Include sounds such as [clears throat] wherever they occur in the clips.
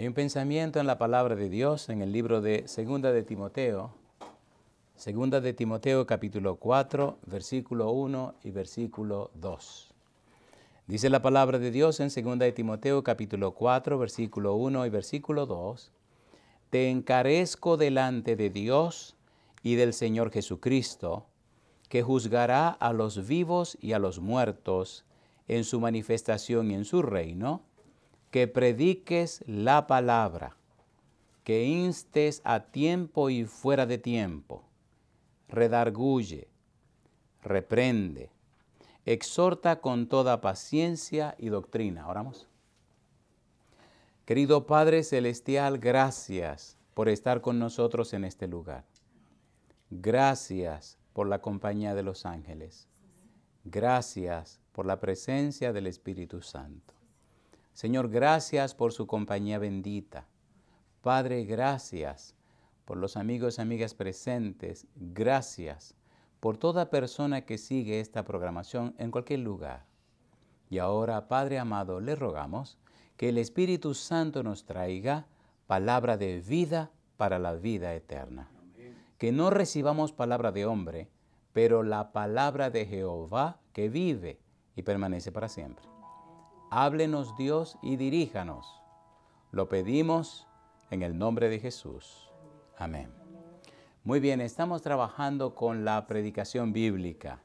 Hay un pensamiento en la palabra de Dios en el libro de Segunda de Timoteo, Segunda de Timoteo capítulo 4, versículo 1 y versículo 2. Dice la palabra de Dios en Segunda de Timoteo capítulo 4, versículo 1 y versículo 2, Te encarezco delante de Dios y del Señor Jesucristo, que juzgará a los vivos y a los muertos en su manifestación y en su reino que prediques la palabra, que instes a tiempo y fuera de tiempo, redarguye, reprende, exhorta con toda paciencia y doctrina. Oramos. Querido Padre Celestial, gracias por estar con nosotros en este lugar. Gracias por la compañía de los ángeles. Gracias por la presencia del Espíritu Santo. Señor, gracias por su compañía bendita. Padre, gracias por los amigos y amigas presentes. Gracias por toda persona que sigue esta programación en cualquier lugar. Y ahora, Padre amado, le rogamos que el Espíritu Santo nos traiga palabra de vida para la vida eterna. Que no recibamos palabra de hombre, pero la palabra de Jehová que vive y permanece para siempre. Háblenos Dios y diríjanos. Lo pedimos en el nombre de Jesús. Amén. Muy bien, estamos trabajando con la predicación bíblica.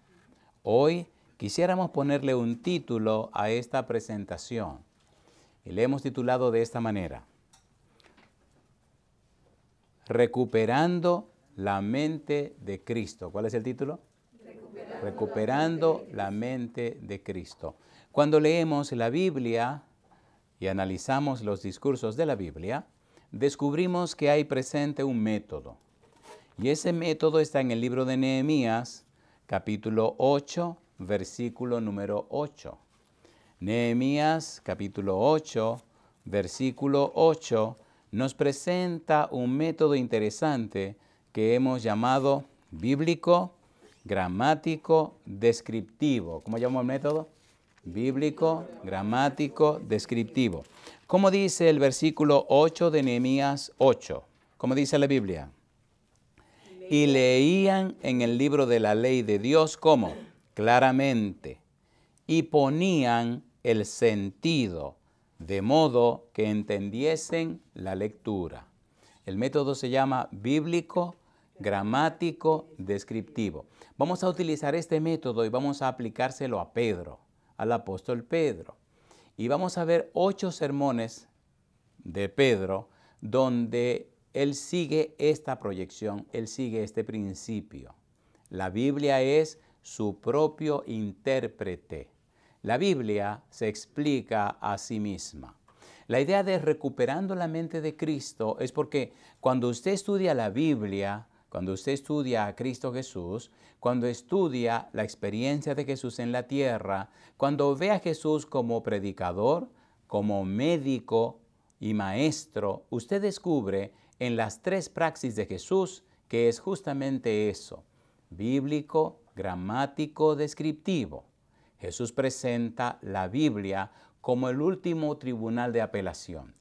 Hoy quisiéramos ponerle un título a esta presentación y le hemos titulado de esta manera. Recuperando la mente de Cristo. ¿Cuál es el título? Recuperando, la mente de Cristo. Cuando leemos la Biblia y analizamos los discursos de la Biblia, descubrimos que hay presente un método. Y ese método está en el libro de Nehemías, capítulo 8, versículo número 8. Nehemías, capítulo 8, versículo 8, nos presenta un método interesante que hemos llamado bíblico, gramático, descriptivo. ¿Cómo llamamos el método? bíblico, gramático, descriptivo. ¿Cómo dice el versículo 8 de Nehemías 8? ¿Cómo dice la Biblia? Y leían en el libro de la ley de Dios cómo? Claramente. Y ponían el sentido, de modo que entendiesen la lectura. El método se llama bíblico, gramático, descriptivo. Vamos a utilizar este método y vamos a aplicárselo a Pedro al apóstol Pedro. Y vamos a ver ocho sermones de Pedro donde él sigue esta proyección, él sigue este principio. La Biblia es su propio intérprete. La Biblia se explica a sí misma. La idea de recuperando la mente de Cristo es porque cuando usted estudia la Biblia, cuando usted estudia a Cristo Jesús, cuando estudia la experiencia de Jesús en la tierra, cuando ve a Jesús como predicador, como médico y maestro, usted descubre en las tres praxis de Jesús que es justamente eso, bíblico, gramático, descriptivo. Jesús presenta la Biblia como el último tribunal de apelación.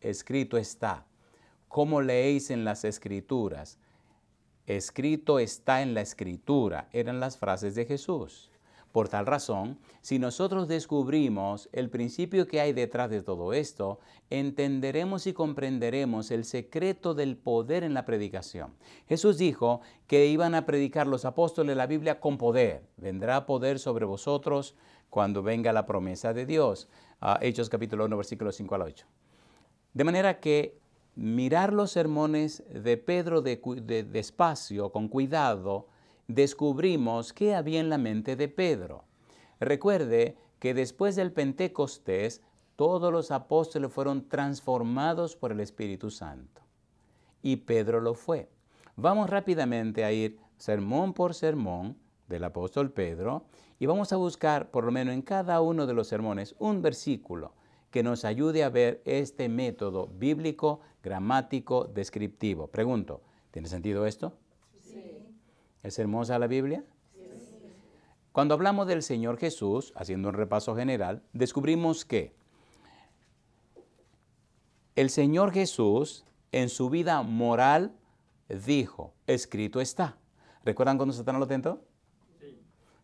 Escrito está, como leéis en las escrituras, escrito está en la escritura, eran las frases de Jesús. Por tal razón, si nosotros descubrimos el principio que hay detrás de todo esto, entenderemos y comprenderemos el secreto del poder en la predicación. Jesús dijo que iban a predicar los apóstoles la Biblia con poder. Vendrá poder sobre vosotros cuando venga la promesa de Dios. Ah, Hechos capítulo 1, versículos 5 al 8. De manera que mirar los sermones de Pedro de, despacio, con cuidado, descubrimos qué había en la mente de Pedro. Recuerde que después del Pentecostés, todos los apóstoles fueron transformados por el Espíritu Santo. Y Pedro lo fue. Vamos rápidamente a ir sermón por sermón del apóstol Pedro y vamos a buscar, por lo menos en cada uno de los sermones, un versículo que nos ayude a ver este método bíblico, gramático, descriptivo. Pregunto, ¿tiene sentido esto? Sí. ¿Es hermosa la Biblia? Sí. Cuando hablamos del Señor Jesús, haciendo un repaso general, descubrimos que el Señor Jesús en su vida moral dijo, escrito está. ¿Recuerdan cuando Satanás lo tentó? Sí.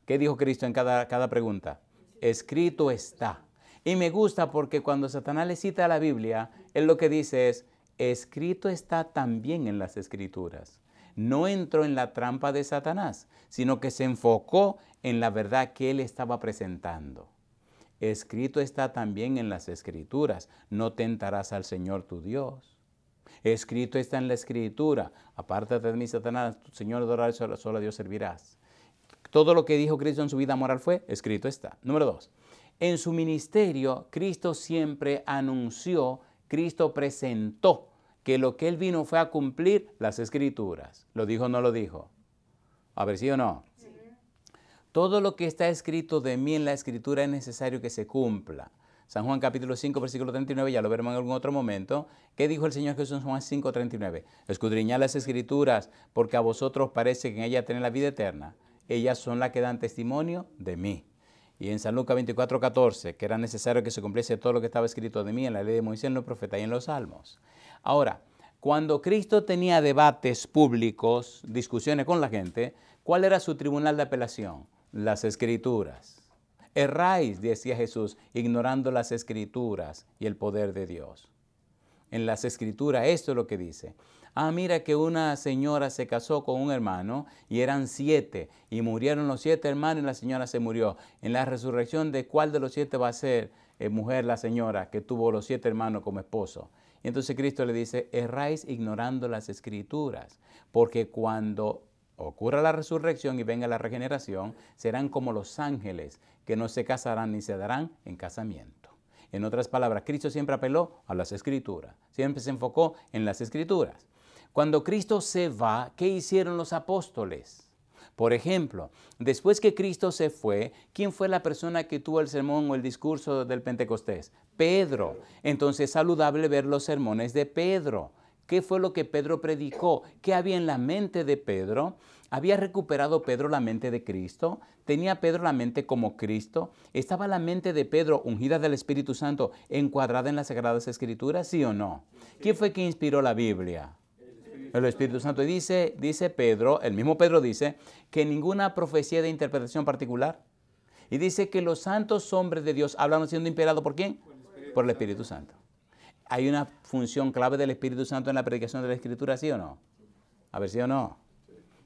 ¿Qué dijo Cristo en cada, cada pregunta? Escrito está. Y me gusta porque cuando Satanás le cita a la Biblia, él lo que dice es, escrito está también en las escrituras. No entró en la trampa de Satanás, sino que se enfocó en la verdad que él estaba presentando. Escrito está también en las escrituras, no tentarás al Señor tu Dios. Escrito está en la escritura, apártate de mí Satanás, tu Señor adorar solo, solo a Dios servirás. Todo lo que dijo Cristo en su vida moral fue, escrito está. Número dos, en su ministerio, Cristo siempre anunció, Cristo presentó que lo que él vino fue a cumplir las escrituras. ¿Lo dijo o no lo dijo? A ver, sí o no. Todo lo que está escrito de mí en la escritura es necesario que se cumpla. San Juan capítulo 5, versículo 39, ya lo veremos en algún otro momento. ¿Qué dijo el Señor Jesús en Juan 5, 39? Escudriñad las escrituras, porque a vosotros parece que en ellas tenéis la vida eterna. Ellas son las que dan testimonio de mí y en San Lucas 24, 14, que era necesario que se cumpliese todo lo que estaba escrito de mí en la ley de Moisés, en los profetas y en los salmos. Ahora, cuando Cristo tenía debates públicos, discusiones con la gente, ¿cuál era su tribunal de apelación? Las escrituras. Erráis, decía Jesús, ignorando las escrituras y el poder de Dios. En las escrituras, esto es lo que dice ah, mira que una señora se casó con un hermano y eran siete y murieron los siete hermanos y la señora se murió. En la resurrección de cuál de los siete va a ser eh, mujer la señora que tuvo los siete hermanos como esposo. Y entonces Cristo le dice, erráis ignorando las escrituras, porque cuando ocurra la resurrección y venga la regeneración, serán como los ángeles que no se casarán ni se darán en casamiento. En otras palabras, Cristo siempre apeló a las escrituras, siempre se enfocó en las escrituras. Cuando Cristo se va, ¿qué hicieron los apóstoles? Por ejemplo, después que Cristo se fue, ¿quién fue la persona que tuvo el sermón o el discurso del Pentecostés? Pedro. Entonces es saludable ver los sermones de Pedro. ¿Qué fue lo que Pedro predicó? ¿Qué había en la mente de Pedro? ¿Había recuperado Pedro la mente de Cristo? ¿Tenía Pedro la mente como Cristo? ¿Estaba la mente de Pedro, ungida del Espíritu Santo, encuadrada en las Sagradas Escrituras? ¿Sí o no? ¿Quién fue que inspiró la Biblia? El Espíritu Santo. Y dice, dice Pedro, el mismo Pedro dice, que ninguna profecía de interpretación particular. Y dice que los santos hombres de Dios hablan siendo imperados por quién? Por el Espíritu, Santo. ¿Hay una función clave del Espíritu Santo en la predicación de la Escritura, sí o no? A ver, si o no.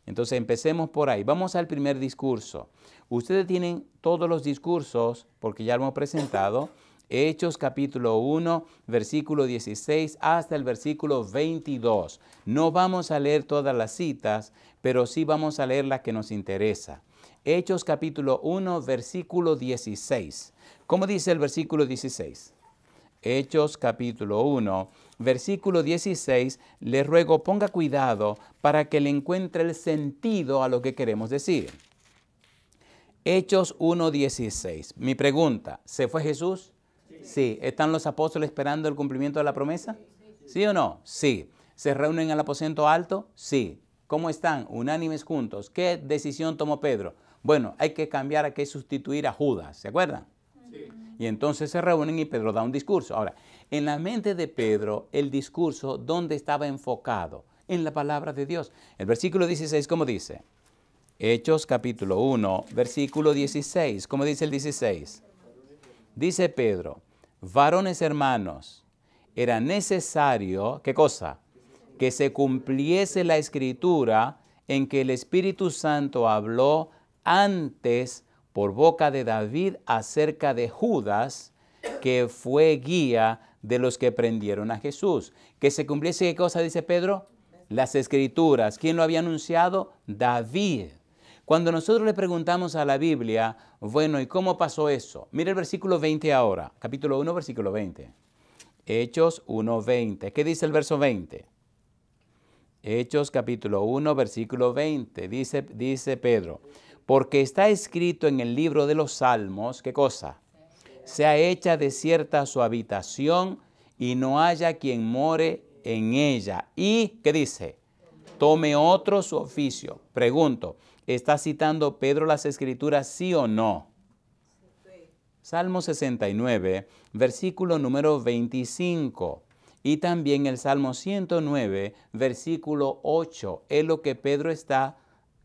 Entonces empecemos por ahí. Vamos al primer discurso. Ustedes tienen todos los discursos, porque ya lo hemos presentado. Hechos capítulo 1, versículo 16 hasta el versículo 22. No vamos a leer todas las citas, pero sí vamos a leer las que nos interesa. Hechos capítulo 1, versículo 16. ¿Cómo dice el versículo 16? Hechos capítulo 1, versículo 16, le ruego ponga cuidado para que le encuentre el sentido a lo que queremos decir. Hechos 1, 16. Mi pregunta, ¿se fue Jesús? Sí. ¿Están los apóstoles esperando el cumplimiento de la promesa? ¿Sí o no? Sí. ¿Se reúnen en el aposento alto? Sí. ¿Cómo están? Unánimes juntos. ¿Qué decisión tomó Pedro? Bueno, hay que cambiar, hay que sustituir a Judas. ¿Se acuerdan? Sí. Y entonces se reúnen y Pedro da un discurso. Ahora, en la mente de Pedro, el discurso, ¿dónde estaba enfocado? En la palabra de Dios. El versículo 16, ¿cómo dice? Hechos capítulo 1, versículo 16. ¿Cómo dice el 16? Dice Pedro, varones hermanos, era necesario, ¿qué cosa? Que se cumpliese la escritura en que el Espíritu Santo habló antes por boca de David acerca de Judas, que fue guía de los que prendieron a Jesús. Que se cumpliese, ¿qué cosa dice Pedro? Las escrituras. ¿Quién lo había anunciado? David. Cuando nosotros le preguntamos a la Biblia, bueno, ¿y cómo pasó eso? Mira el versículo 20 ahora, capítulo 1, versículo 20. Hechos 1, 20. ¿Qué dice el verso 20? Hechos capítulo 1, versículo 20. Dice, dice Pedro, porque está escrito en el libro de los Salmos, ¿qué cosa? Sea hecha desierta su habitación y no haya quien more en ella. ¿Y qué dice? Tome otro su oficio. Pregunto, ¿Está citando Pedro las escrituras, sí o no? Salmo 69, versículo número 25. Y también el Salmo 109, versículo 8, es lo que Pedro está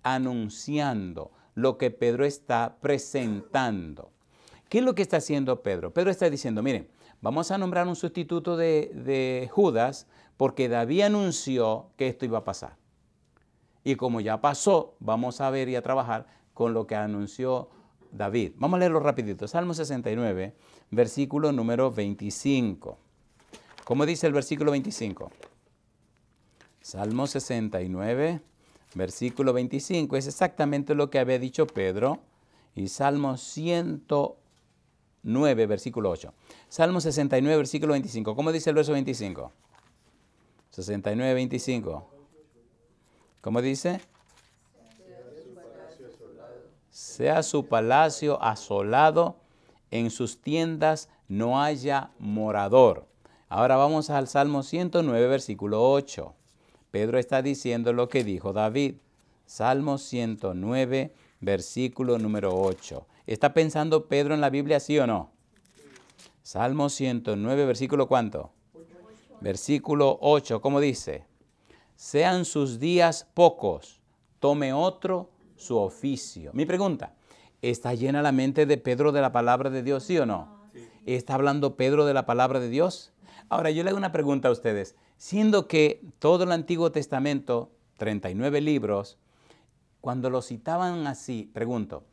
anunciando, lo que Pedro está presentando. ¿Qué es lo que está haciendo Pedro? Pedro está diciendo, miren, vamos a nombrar un sustituto de, de Judas porque David anunció que esto iba a pasar. Y como ya pasó, vamos a ver y a trabajar con lo que anunció David. Vamos a leerlo rapidito. Salmo 69, versículo número 25. ¿Cómo dice el versículo 25? Salmo 69, versículo 25. Es exactamente lo que había dicho Pedro. Y Salmo 109, versículo 8. Salmo 69, versículo 25. ¿Cómo dice el verso 25? 69, 25. ¿Cómo dice? Sea su palacio asolado, en sus tiendas no haya morador. Ahora vamos al Salmo 109, versículo 8. Pedro está diciendo lo que dijo David. Salmo 109, versículo número 8. ¿Está pensando Pedro en la Biblia, sí o no? Salmo 109, versículo cuánto? Versículo 8, ¿cómo dice? sean sus días pocos, tome otro su oficio. Mi pregunta, ¿está llena la mente de Pedro de la palabra de Dios, sí o no? ¿Está hablando Pedro de la palabra de Dios? Ahora, yo le hago una pregunta a ustedes. Siendo que todo el Antiguo Testamento, 39 libros, cuando lo citaban así, pregunto,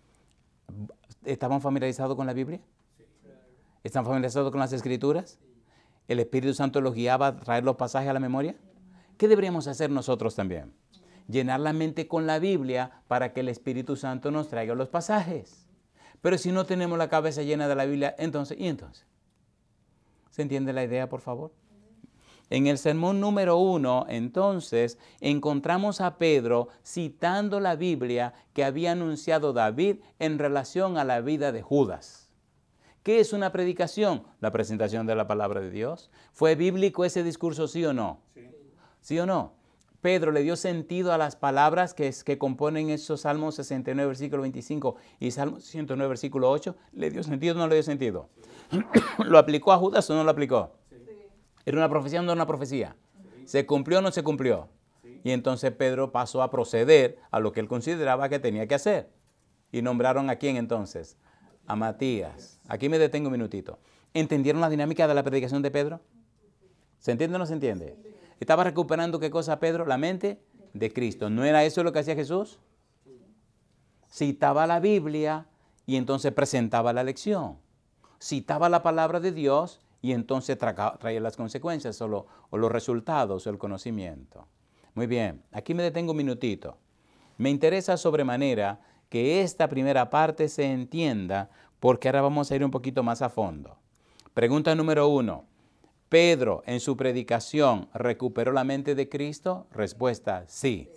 ¿estaban familiarizados con la Biblia? ¿Están familiarizados con las Escrituras? ¿El Espíritu Santo los guiaba a traer los pasajes a la memoria? ¿Qué deberíamos hacer nosotros también? Llenar la mente con la Biblia para que el Espíritu Santo nos traiga los pasajes. Pero si no tenemos la cabeza llena de la Biblia, entonces, ¿y entonces? ¿Se entiende la idea, por favor? En el sermón número uno, entonces, encontramos a Pedro citando la Biblia que había anunciado David en relación a la vida de Judas. ¿Qué es una predicación? La presentación de la palabra de Dios. ¿Fue bíblico ese discurso, sí o no? ¿Sí o no? Pedro le dio sentido a las palabras que, que componen esos Salmos 69, versículo 25 y Salmo 109, versículo 8. ¿Le dio sentido o no le dio sentido? [coughs] ¿Lo aplicó a Judas o no lo aplicó? ¿Era una profecía o no era una profecía? ¿Se cumplió o no se cumplió? Y entonces Pedro pasó a proceder a lo que él consideraba que tenía que hacer. ¿Y nombraron a quién entonces? A Matías. Aquí me detengo un minutito. ¿Entendieron la dinámica de la predicación de Pedro? ¿Se entiende o no se entiende? Estaba recuperando qué cosa, Pedro, la mente de Cristo. ¿No era eso lo que hacía Jesús? Citaba la Biblia y entonces presentaba la lección. Citaba la palabra de Dios y entonces traía las consecuencias o, o los resultados o el conocimiento. Muy bien, aquí me detengo un minutito. Me interesa sobremanera que esta primera parte se entienda porque ahora vamos a ir un poquito más a fondo. Pregunta número uno. Pedro en su predicación recuperó la mente de Cristo? Respuesta, sí.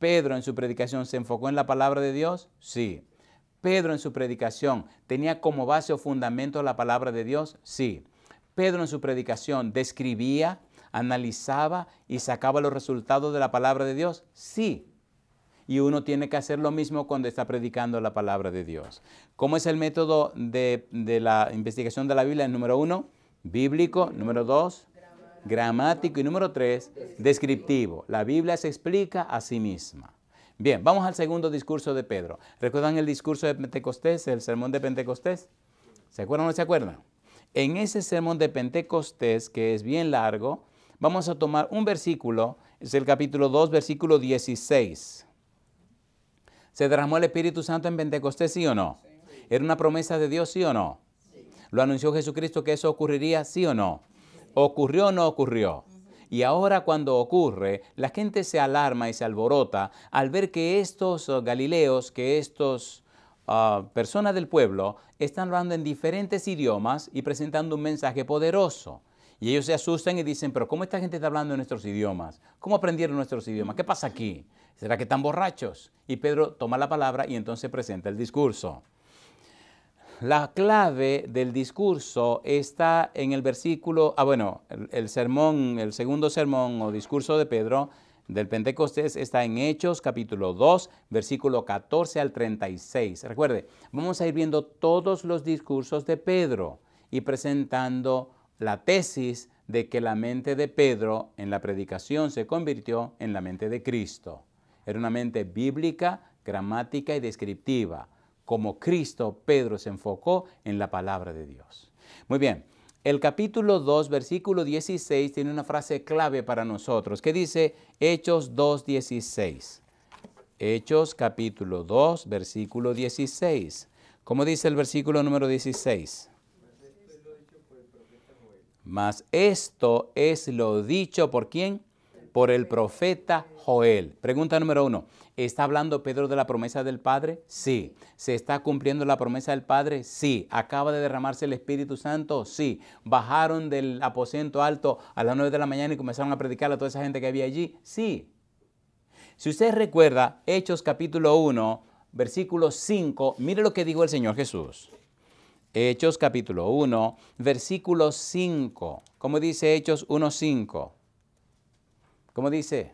Pedro en su predicación se enfocó en la palabra de Dios? Sí. Pedro en su predicación tenía como base o fundamento la palabra de Dios? Sí. Pedro en su predicación describía, analizaba y sacaba los resultados de la palabra de Dios? Sí. Y uno tiene que hacer lo mismo cuando está predicando la palabra de Dios. ¿Cómo es el método de, la investigación de la Biblia? en número uno, Bíblico, número dos, gramático y número tres, descriptivo. La Biblia se explica a sí misma. Bien, vamos al segundo discurso de Pedro. ¿Recuerdan el discurso de Pentecostés, el sermón de Pentecostés? ¿Se acuerdan o no se acuerdan? En ese sermón de Pentecostés, que es bien largo, vamos a tomar un versículo, es el capítulo 2, versículo 16. ¿Se derramó el Espíritu Santo en Pentecostés, sí o no? ¿Era una promesa de Dios, sí o no? Lo anunció Jesucristo que eso ocurriría, sí o no. ¿Ocurrió o no ocurrió? Y ahora cuando ocurre, la gente se alarma y se alborota al ver que estos uh, galileos, que estos uh, personas del pueblo, están hablando en diferentes idiomas y presentando un mensaje poderoso. Y ellos se asustan y dicen, pero ¿cómo esta gente está hablando en nuestros idiomas? ¿Cómo aprendieron nuestros idiomas? ¿Qué pasa aquí? ¿Será que están borrachos? Y Pedro toma la palabra y entonces presenta el discurso la clave del discurso está en el versículo, ah bueno, el, sermón, el segundo sermón o discurso de Pedro del Pentecostés está en Hechos capítulo 2, versículo 14 al 36. Recuerde, vamos a ir viendo todos los discursos de Pedro y presentando la tesis de que la mente de Pedro en la predicación se convirtió en la mente de Cristo. Era una mente bíblica, gramática y descriptiva como Cristo, Pedro se enfocó en la palabra de Dios. Muy bien, el capítulo 2, versículo 16 tiene una frase clave para nosotros que dice Hechos 2, 16. Hechos capítulo 2, versículo 16. ¿Cómo dice el versículo número 16? Mas esto es lo dicho por quién? por el profeta Joel. Pregunta número uno. ¿Está hablando Pedro de la promesa del Padre? Sí. ¿Se está cumpliendo la promesa del Padre? Sí. ¿Acaba de derramarse el Espíritu Santo? Sí. ¿Bajaron del aposento alto a las 9 de la mañana y comenzaron a predicar a toda esa gente que había allí? Sí. Si usted recuerda Hechos capítulo 1, versículo 5, mire lo que dijo el Señor Jesús. Hechos capítulo 1, versículo 5. ¿Cómo dice Hechos 1, 5. ¿Cómo dice?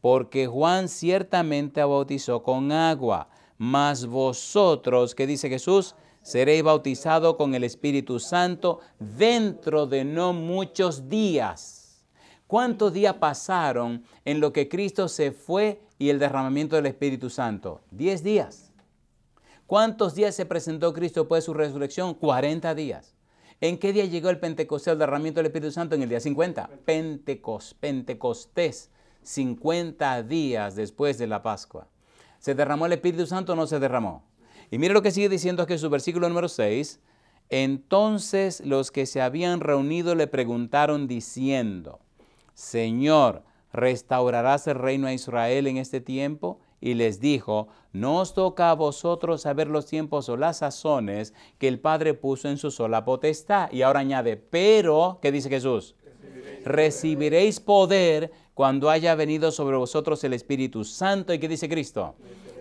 Porque Juan ciertamente bautizó con agua, mas vosotros, que dice Jesús? Seréis bautizados con el Espíritu Santo dentro de no muchos días. ¿Cuántos días pasaron en lo que Cristo se fue y el derramamiento del Espíritu Santo? Diez días. ¿Cuántos días se presentó Cristo después de su resurrección? Cuarenta días. ¿En qué día llegó el Pentecostés, el derramamiento del Espíritu Santo? En el día 50. Pentecostés, 50 días después de la Pascua. ¿Se derramó el Espíritu Santo o no se derramó? Y mire lo que sigue diciendo aquí en su versículo número 6. Entonces los que se habían reunido le preguntaron diciendo, Señor, ¿restaurarás el reino a Israel en este tiempo? y les dijo, No os toca a vosotros saber los tiempos o las sazones que el Padre puso en su sola potestad. Y ahora añade, pero, ¿qué dice Jesús? Recibiréis, poder cuando haya venido sobre vosotros el Espíritu Santo. ¿Y qué dice Cristo?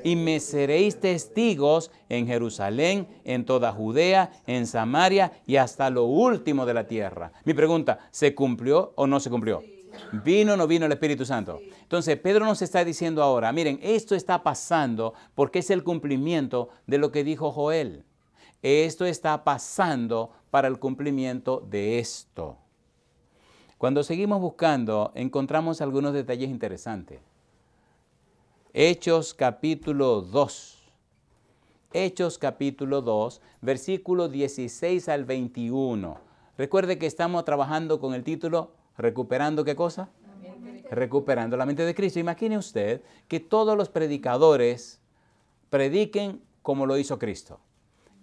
y me seréis testigos en Jerusalén, en toda Judea, en Samaria y hasta lo último de la tierra. Mi pregunta, ¿se cumplió o no se cumplió? ¿Vino o no vino el Espíritu Santo? Entonces, Pedro nos está diciendo ahora, miren, esto está pasando porque es el cumplimiento de lo que dijo Joel. Esto está pasando para el cumplimiento de esto. Cuando seguimos buscando, encontramos algunos detalles interesantes. Hechos capítulo 2. Hechos capítulo 2, versículo 16 al 21. Recuerde que estamos trabajando con el título ¿Recuperando qué cosa? Recuperando la mente de Cristo. Imagine usted que todos los predicadores prediquen como lo hizo Cristo.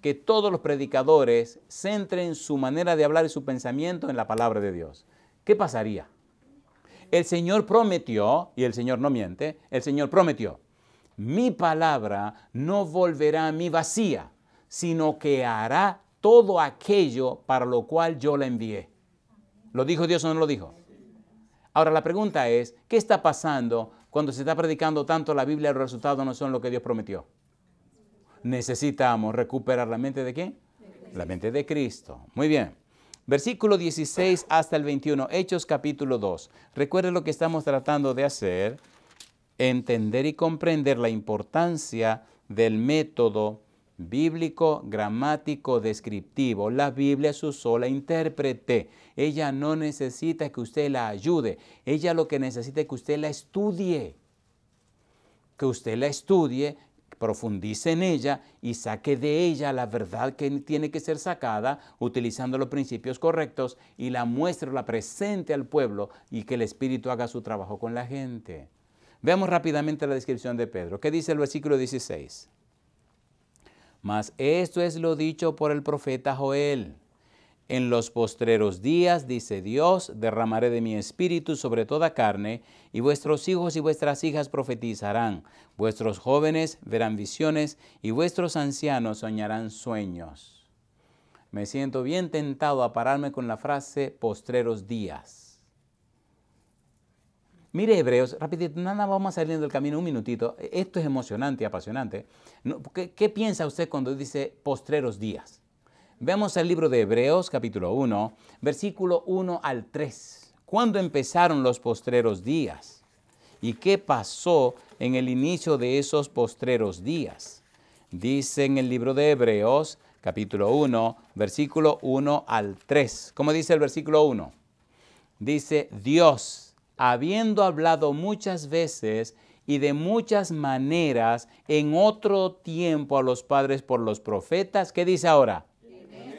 Que todos los predicadores centren su manera de hablar y su pensamiento en la palabra de Dios. ¿Qué pasaría? El Señor prometió, y el Señor no miente, el Señor prometió, mi palabra no volverá a mí vacía, sino que hará todo aquello para lo cual yo la envié. ¿Lo dijo Dios o no lo dijo? Ahora la pregunta es, ¿qué está pasando cuando se está predicando tanto la Biblia y los resultados no son lo que Dios prometió? Necesitamos recuperar la mente de quién? La mente de Cristo. Muy bien. Versículo 16 hasta el 21, Hechos capítulo 2. Recuerde lo que estamos tratando de hacer, entender y comprender la importancia del método bíblico, gramático, descriptivo. La Biblia es su sola intérprete. Ella no necesita que usted la ayude. Ella lo que necesita es que usted la estudie. Que usted la estudie, profundice en ella y saque de ella la verdad que tiene que ser sacada utilizando los principios correctos y la muestre, la presente al pueblo y que el Espíritu haga su trabajo con la gente. Veamos rápidamente la descripción de Pedro. ¿Qué dice el versículo 16? Mas esto es lo dicho por el profeta Joel. En los postreros días, dice Dios, derramaré de mi espíritu sobre toda carne, y vuestros hijos y vuestras hijas profetizarán, vuestros jóvenes verán visiones, y vuestros ancianos soñarán sueños. Me siento bien tentado a pararme con la frase postreros días Mire Hebreos, rapidito, nada, vamos saliendo del camino un minutito. E, esto es emocionante y apasionante. ¿Qué, piensa usted cuando dice postreros días? Vemos el libro de Hebreos, capítulo 1, versículo 1 al 3. ¿Cuándo empezaron los postreros días? ¿Y qué pasó en el inicio de esos postreros días? Dice en el libro de Hebreos, capítulo 1, versículo 1 al 3. ¿Cómo dice el versículo 1? Dice, Dios habiendo hablado muchas veces y de muchas maneras en otro tiempo a los padres por los profetas, ¿qué dice ahora?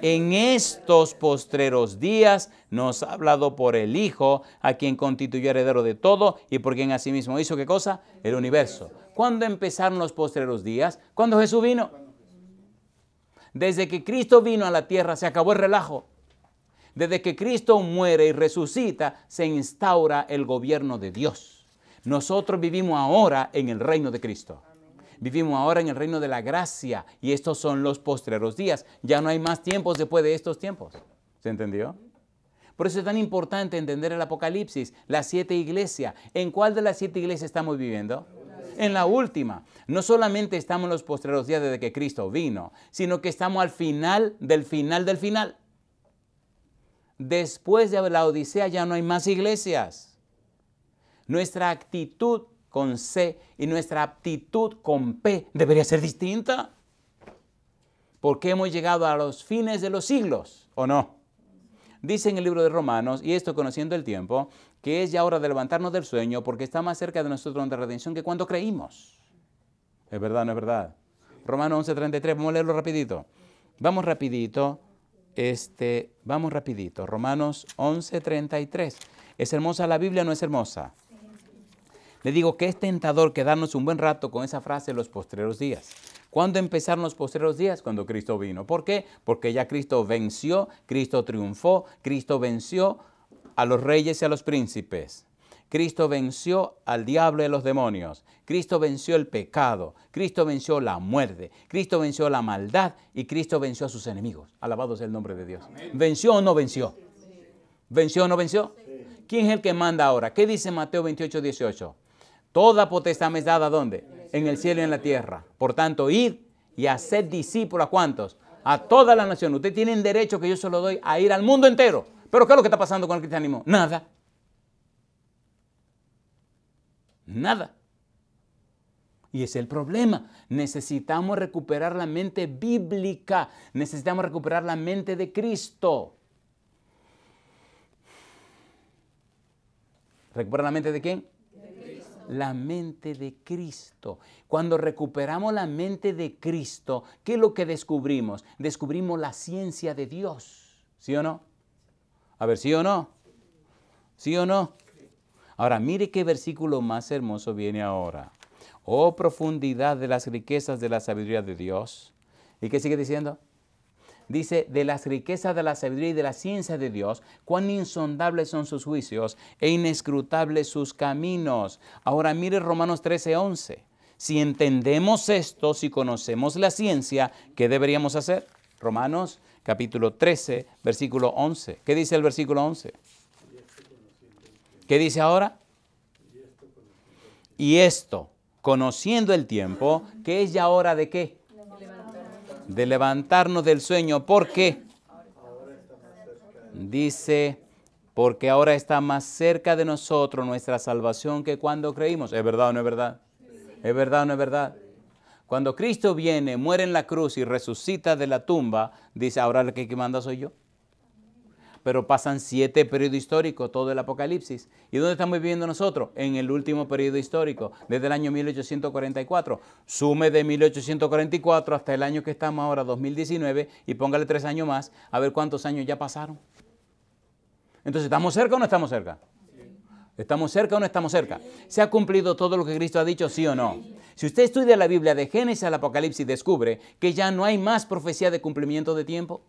En estos postreros días nos ha hablado por el Hijo, a quien constituyó heredero de todo y por quien asimismo hizo qué cosa? El universo. ¿Cuándo empezaron los postreros días? ¿Cuándo Jesús vino? Desde que Cristo vino a la tierra se acabó el relajo. Desde que Cristo muere y resucita, se instaura el gobierno de Dios. Nosotros vivimos ahora en el reino de Cristo. Vivimos ahora en el reino de la gracia y estos son los postreros días. Ya no hay más tiempos después de estos tiempos. ¿Se entendió? Por eso es tan importante entender el Apocalipsis, las siete iglesias. ¿En cuál de las siete iglesias estamos viviendo? en la última. No solamente estamos en los postreros días desde que Cristo vino, sino que estamos al final del final del final. Después de la Odisea ya no hay más iglesias. Nuestra actitud con C y nuestra actitud con P debería ser distinta. Porque hemos llegado a los fines de los siglos, ¿o no? Dice en el libro de Romanos, y esto conociendo el tiempo, que es ya hora de levantarnos del sueño porque está más cerca de nosotros la redención que cuando creímos. ¿Es verdad no es verdad? Romanos 11:33, vamos a leerlo rapidito. Vamos rapidito este, vamos rapidito, Romanos 33. ¿Es hermosa la Biblia o no es hermosa? Le digo que es tentador quedarnos un buen rato con esa frase de los postreros días. ¿Cuándo empezaron los postreros días? Cuando Cristo vino. ¿Por qué? Porque ya Cristo venció, Cristo triunfó, Cristo venció a los reyes y a los príncipes. Cristo venció al diablo y a los demonios. Cristo venció el pecado. Cristo venció la muerte. Cristo venció la maldad. Y Cristo venció a sus enemigos. Alabado sea el nombre de Dios. ¿Venció o no venció? ¿Venció o no venció? ¿Quién es el que manda ahora? ¿Qué dice Mateo 28, 18? Toda potestad me es dada ¿dónde? En el cielo y en la tierra. Por tanto, id y haced discípulos a cuántos? A toda la nación. Ustedes tienen derecho que yo se lo doy a ir al mundo entero. Pero ¿qué es lo que está pasando con el cristianismo? Nada. Nada. Y es el problema. Necesitamos recuperar la mente bíblica. Necesitamos recuperar la mente de Cristo. ¿Recuperar la mente de quién? La mente de Cristo. Cuando recuperamos la mente de Cristo, ¿qué es lo que descubrimos? Descubrimos la ciencia de Dios. ¿Sí o no? A ver, ¿sí o no? ¿Sí o no? Ahora, mire qué versículo más hermoso viene ahora. Oh profundidad de las riquezas de la sabiduría de Dios. ¿Y qué sigue diciendo? Dice, de las riquezas de la sabiduría y de la ciencia de Dios, cuán insondables son sus juicios e inescrutables sus caminos. Ahora mire Romanos 13, 11. Si entendemos esto, si conocemos la ciencia, ¿qué deberíamos hacer? Romanos capítulo 13, versículo 11. ¿Qué dice el versículo 11? ¿Qué dice ahora? Y esto, conociendo el tiempo, que es ya hora de qué? De levantarnos del sueño. ¿Por qué? Dice, porque ahora está más cerca de nosotros nuestra salvación que cuando creímos. ¿Es verdad o no es verdad? ¿Es verdad o no es verdad? Cuando Cristo viene, muere en la cruz y resucita de la tumba, dice, ahora el que manda soy yo pero pasan siete periodos históricos, todo el Apocalipsis. ¿Y dónde estamos viviendo nosotros? En el último periodo histórico, desde el año 1844. Sume de 1844 hasta el año que estamos ahora, 2019, y póngale tres años más, a ver cuántos años ya pasaron. Entonces, ¿estamos cerca o no estamos cerca? ¿Estamos cerca o no estamos cerca? ¿Se ha cumplido todo lo que Cristo ha dicho, sí o no? Si usted estudia la Biblia de Génesis al Apocalipsis, descubre que ya no hay más profecía de cumplimiento de tiempo.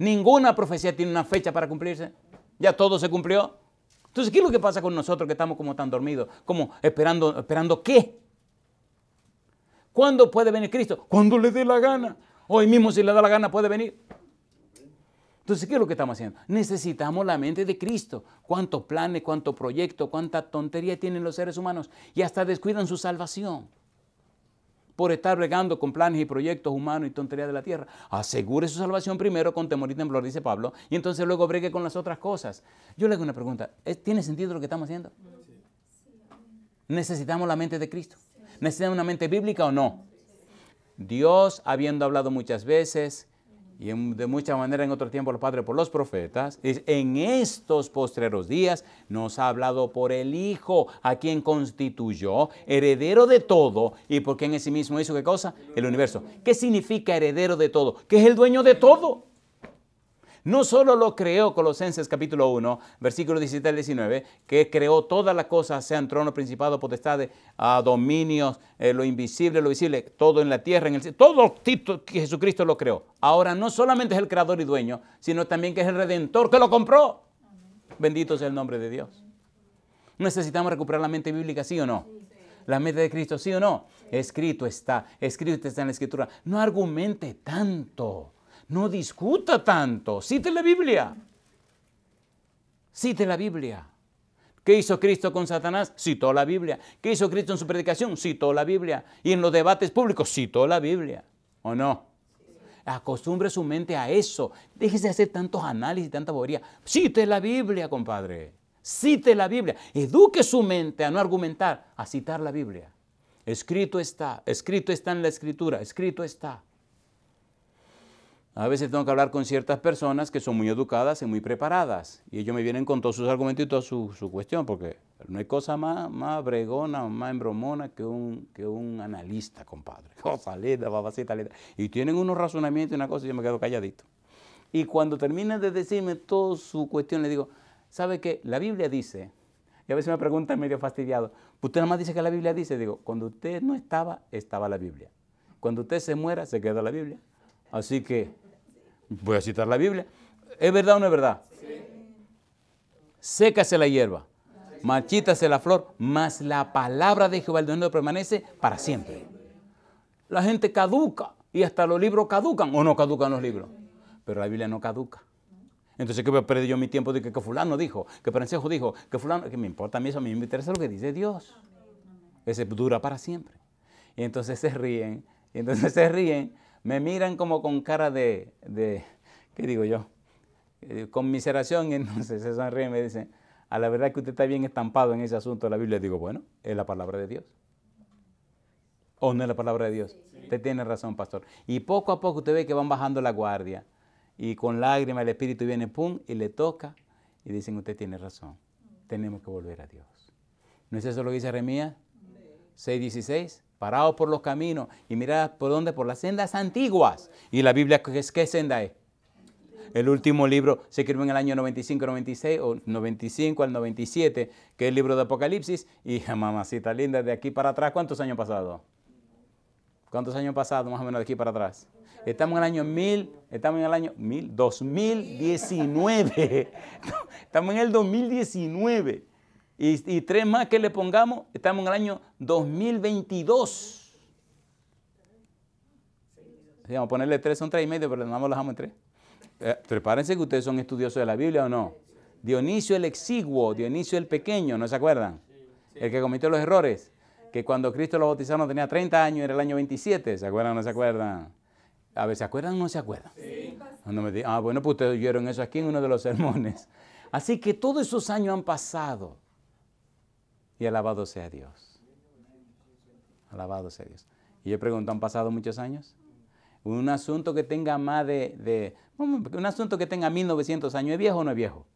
Ninguna profecía tiene una fecha para cumplirse. Ya todo se cumplió. Entonces, ¿qué es lo que pasa con nosotros que estamos como tan dormidos? Como esperando, esperando qué? ¿Cuándo puede venir Cristo? Cuando le dé la gana. Hoy mismo si le da la gana puede venir. Entonces, ¿qué es lo que estamos haciendo? Necesitamos la mente de Cristo. Cuántos planes, cuántos proyectos, cuánta tontería tienen los seres humanos y hasta descuidan su salvación por estar bregando con planes y proyectos humanos y tonterías de la tierra. Asegure su salvación primero con temor y temblor, dice Pablo, y entonces luego bregue con las otras cosas. Yo le hago una pregunta, ¿tiene sentido lo que estamos haciendo? ¿Necesitamos la mente de Cristo? ¿Necesitamos una mente bíblica o no? Dios, habiendo hablado muchas veces, y de mucha manera en otro tiempo el padre por los profetas, es, en estos postreros días nos ha hablado por el Hijo, a quien constituyó heredero de todo y porque en sí mismo hizo qué cosa? El universo. ¿Qué significa heredero de todo? Que es el dueño de todo. No solo lo creó Colosenses capítulo 1, versículo 17 al 19, que creó todas las cosas, sean trono, principado, potestades, ah, dominios, eh, lo invisible, lo visible, todo en la tierra, en el cielo, todo que Jesucristo lo creó. Ahora no solamente es el creador y dueño, sino también que es el redentor que lo compró. Bendito sea el nombre de Dios. Necesitamos recuperar la mente bíblica, ¿sí o no? La mente de Cristo, ¿sí o no? Escrito está, escrito está en la escritura. No argumente tanto. No discuta tanto. Cite la Biblia. Cite la Biblia. ¿Qué hizo Cristo con Satanás? Citó la Biblia. ¿Qué hizo Cristo en su predicación? Citó la Biblia. Y en los debates públicos citó la Biblia. ¿O no? Acostumbre su mente a eso. Déjese de hacer tantos análisis y tanta bobería. Cite la Biblia, compadre. Cite la Biblia. Eduque su mente a no argumentar, a citar la Biblia. Escrito está, escrito está en la escritura, escrito está. A veces tengo que hablar con ciertas personas que son muy educadas y muy preparadas. Y ellos me vienen con todos sus argumentos y toda su, cuestión, porque no hay cosa más, más bregona más embromona que un, que un analista, compadre. [laughs] Cosa linda, babacita linda. Y tienen unos razonamientos y una cosa y yo me quedo calladito. Y cuando terminan de decirme toda su cuestión, le digo, ¿sabe qué? La Biblia dice, y a veces me preguntan medio fastidiado, ¿usted nada más dice que la Biblia dice? Digo, cuando usted no estaba, estaba la Biblia. Cuando usted se muera, se queda la Biblia. Así que voy a citar la Biblia. ¿Es verdad o no es verdad? Sí. Sécase la hierba, marchítase la flor, mas la palabra de Jehová el Dios permanece para siempre. La gente caduca y hasta los libros caducan o no caducan los libros. Pero la Biblia no caduca. Entonces, ¿qué voy a perder yo mi tiempo de que, fulano dijo, que prensejo dijo, que fulano, que me importa a mí eso, a mí me interesa lo que dice Dios. Ese dura para siempre. Y entonces se ríen, y entonces se ríen me miran como con cara de, ¿qué digo yo? Eh, con miseración, y [laughs] entonces se sonríen y me dicen, a la verdad que usted está bien estampado en ese asunto de la Biblia. Digo, bueno, es la palabra de Dios. ¿O no es la palabra de Dios? Te Usted tiene razón, pastor. Y poco a poco usted ve que van bajando la guardia y con lágrimas el Espíritu viene, pum, y le toca y dicen, usted tiene razón, tenemos que volver a Dios. ¿No es eso lo que dice Jeremías 6.16? parados por los caminos y miradas, por dónde, por las sendas antiguas. ¿Y la Biblia qué, senda es? El último libro se escribió en el año 95-96 o 95 al 97, que es el libro de Apocalipsis. Y [laughs] mamacita linda, de aquí para atrás, ¿cuántos años pasados? ¿Cuántos años pasados más o menos de aquí para atrás? Estamos en el año 1000, estamos en el año 1000, 2019. [laughs] Estamos en el 2019. Y, tres más que le pongamos, estamos en el año 2022. Sí, vamos a ponerle tres, son tres y medio, pero vamos lo dejamos en tres. Eh, prepárense que ustedes son estudiosos de la Biblia o no. Dionisio el exiguo, Dionisio el pequeño, ¿no se acuerdan? El que cometió los errores. Que cuando Cristo lo bautizaron tenía 30 años, era el año 27, ¿se acuerdan o no se acuerdan? A ver, ¿se acuerdan o no se acuerdan? Sí. ah, bueno, pues ustedes oyeron eso aquí en uno de los sermones. Así que todos esos años han pasado y alabado sea Dios. Alabado sea Dios. Y yo pregunto, ¿han pasado muchos años? Un asunto que tenga más de, un asunto que tenga 1900 años, ¿es viejo o no es viejo?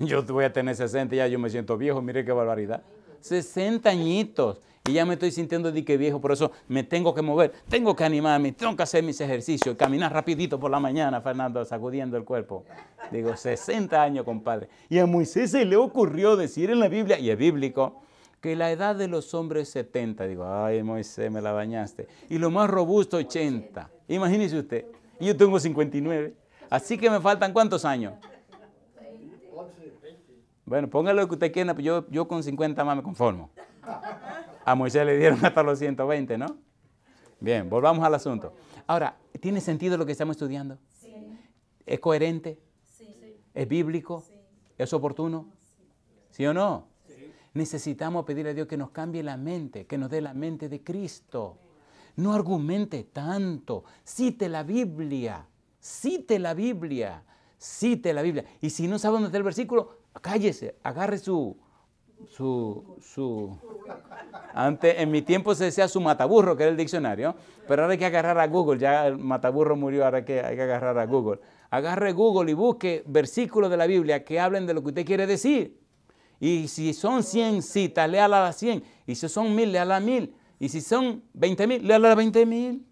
Yo voy a tener 60 ya, yo me siento viejo, mire qué barbaridad. 60 añitos y ya me estoy sintiendo de que viejo, por eso me tengo que mover, tengo que animarme, tengo que hacer mis ejercicios, caminar rapidito por la mañana, Fernando, sacudiendo el cuerpo. Digo, 60 años, compadre. Y a Moisés se le ocurrió decir en la Biblia, y es bíblico, que la edad de los hombres es 70. Digo, ay Moisés, me la bañaste. Y lo más robusto 80. Imagínese usted. yo tengo 59. Así que me faltan cuántos años. Bueno, póngalo lo que usted quiera, yo, yo con 50 más me conformo. A Moisés le dieron hasta los 120, ¿no? Bien, volvamos al asunto. Ahora, ¿tiene sentido lo que estamos estudiando? Sí. ¿Es coherente? Sí. ¿Es bíblico? Sí. ¿Es oportuno? ¿Sí o no? Necesitamos pedirle a Dios que nos cambie la mente, que nos dé la mente de Cristo. No argumente tanto, cite la Biblia, cite la Biblia, cite la Biblia. Y si no sabe dónde está el versículo, cállese, agarre su, su, su... Antes, en mi tiempo se decía su mataburro, que era el diccionario, pero ahora hay que agarrar a Google, ya el mataburro murió, ahora hay que, hay que agarrar a Google. Agarre Google y busque versículos de la Biblia que hablen de lo que usted quiere decir. Y si son 100 citas, léala a las 100. Y si son 1000, léala a 1000. Y si son veinte mil, léala a las 20 mil.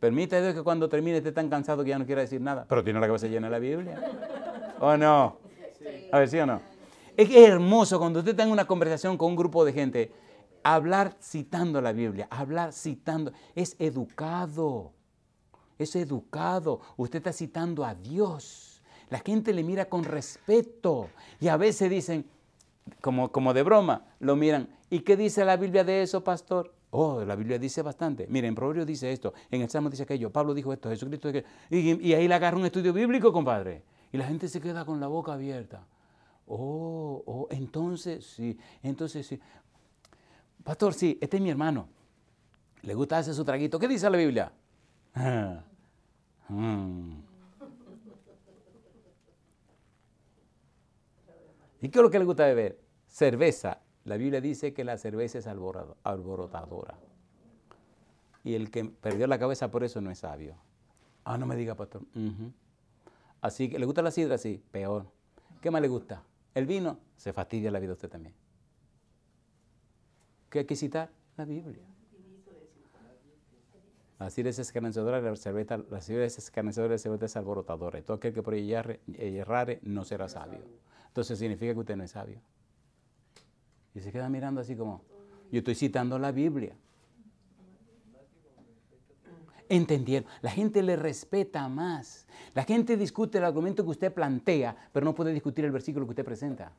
que cuando termine esté tan cansado que ya no quiera decir nada. Pero tiene la cabeza llena de la Biblia. ¿O no? A ver, ¿sí o no? Es es hermoso cuando usted tenga una conversación con un grupo de gente, hablar citando la Biblia, hablar citando. Es educado. Es educado. Usted está citando a Dios. La gente le mira con respeto y a veces dicen, como, como de broma, lo miran. ¿Y qué dice la Biblia de eso, pastor? Oh, la Biblia dice bastante. Miren, Proverbio dice esto, en el Salmo dice aquello, Pablo dijo esto, Jesucristo dijo aquello. Y, ahí le agarra un estudio bíblico, compadre. Y la gente se queda con la boca abierta. Oh, oh, entonces sí, entonces sí. Pastor, sí, este es mi hermano. Le gusta hacer su traguito. ¿Qué dice la Biblia? [laughs] Mm. ¿Y qué es lo que le gusta beber? Cerveza. La Biblia dice que la cerveza es alborotadora. Y el que perdió la cabeza por eso no es sabio. Ah, no me diga, pastor. Así que, ¿le gusta la sidra? Sí, peor. ¿Qué más le gusta? El vino. Se fastidia la vida usted también. ¿Qué hay que citar? La Biblia. Así es escarnecedora la cerveza, la es escarnecedora la cerveza es alborotadora. todo aquel que por ella errare no será sabio. Entonces significa que usted no es sabio. Y se queda mirando así como, yo estoy citando la Biblia. Entendieron. La gente le respeta más. La gente discute el argumento que usted plantea, pero no puede discutir el versículo que usted presenta.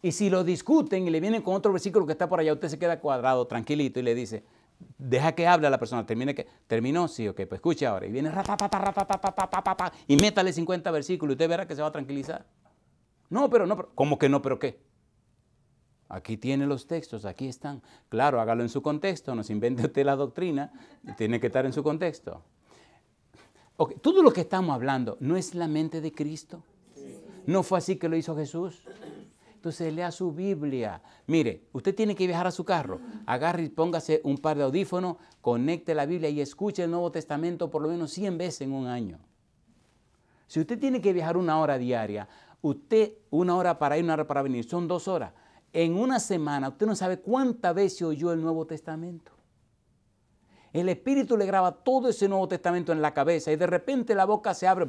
Y si lo discuten y le vienen con otro versículo que está por allá, usted se queda cuadrado, tranquilito, y le dice, deja que hable a la persona, termine que, terminó, sí, ok, pues escuche ahora. Y viene, y métale 50 versículos, y usted verá que se va a tranquilizar. No, pero no, pero, ¿cómo que no, pero qué? Aquí tiene los textos, aquí están. Claro, hágalo en su contexto, no se invente usted la doctrina, tiene que estar en su contexto. todo lo que estamos hablando no es la mente de Cristo. No fue así que lo hizo Jesús. Entonces lea su Biblia. Mire, usted tiene que viajar a su carro. Agarre y póngase un par de audífonos, conecte la Biblia y escuche el Nuevo Testamento por lo menos 100 veces en un año. Si usted tiene que viajar una hora diaria, Usted, una hora para ir, una hora para venir, son dos horas. En una semana, usted no sabe cuántas veces oyó el Nuevo Testamento. El Espíritu le graba todo ese Nuevo Testamento en la cabeza y de repente la boca se abre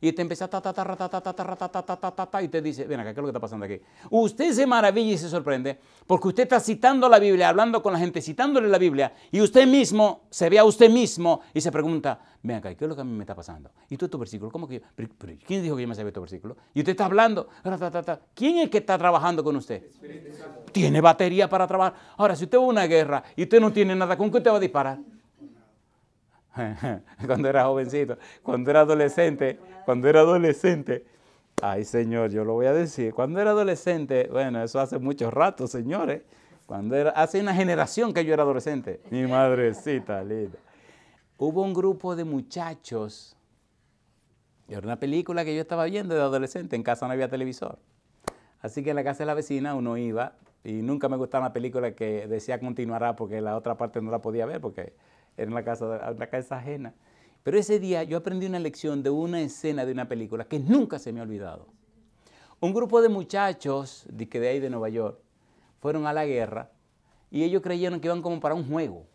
y te empieza a ta, ta, ta, ta, ta, y te dice, ven acá, ¿qué es lo que está pasando aquí? Usted se maravilla y se sorprende porque usted está citando la Biblia, hablando con la gente, citándole la Biblia y usted mismo se ve a usted mismo y se pregunta, Vean acá, ¿qué es lo que a mí me está pasando? ¿Y tú estos versículos? ¿Cómo que yo? ¿Quién dijo que yo me sabía estos versículos? Y usted está hablando. ¿Quién es que está trabajando con usted? Tiene batería para trabajar. Ahora, si usted va una guerra y usted no tiene nada, ¿con qué usted va a disparar? [laughs] cuando era jovencito, cuando era adolescente, cuando era adolescente. Ay, señor, yo lo voy a decir. Cuando era adolescente, bueno, eso hace muchos ratos, señores. Cuando era, hace una generación que yo era adolescente. Mi madrecita linda hubo un grupo de muchachos, era una película que yo estaba viendo de adolescente, en casa no había televisor. Así que en la casa de la vecina uno iba y nunca me gustaba una película que decía continuará porque la otra parte no la podía ver porque era en la casa, de la casa ajena. Pero ese día yo aprendí una lección de una escena de una película que nunca se me ha olvidado. Un grupo de muchachos de, que de ahí de Nueva York fueron a la guerra y ellos creyeron que iban como para un juego.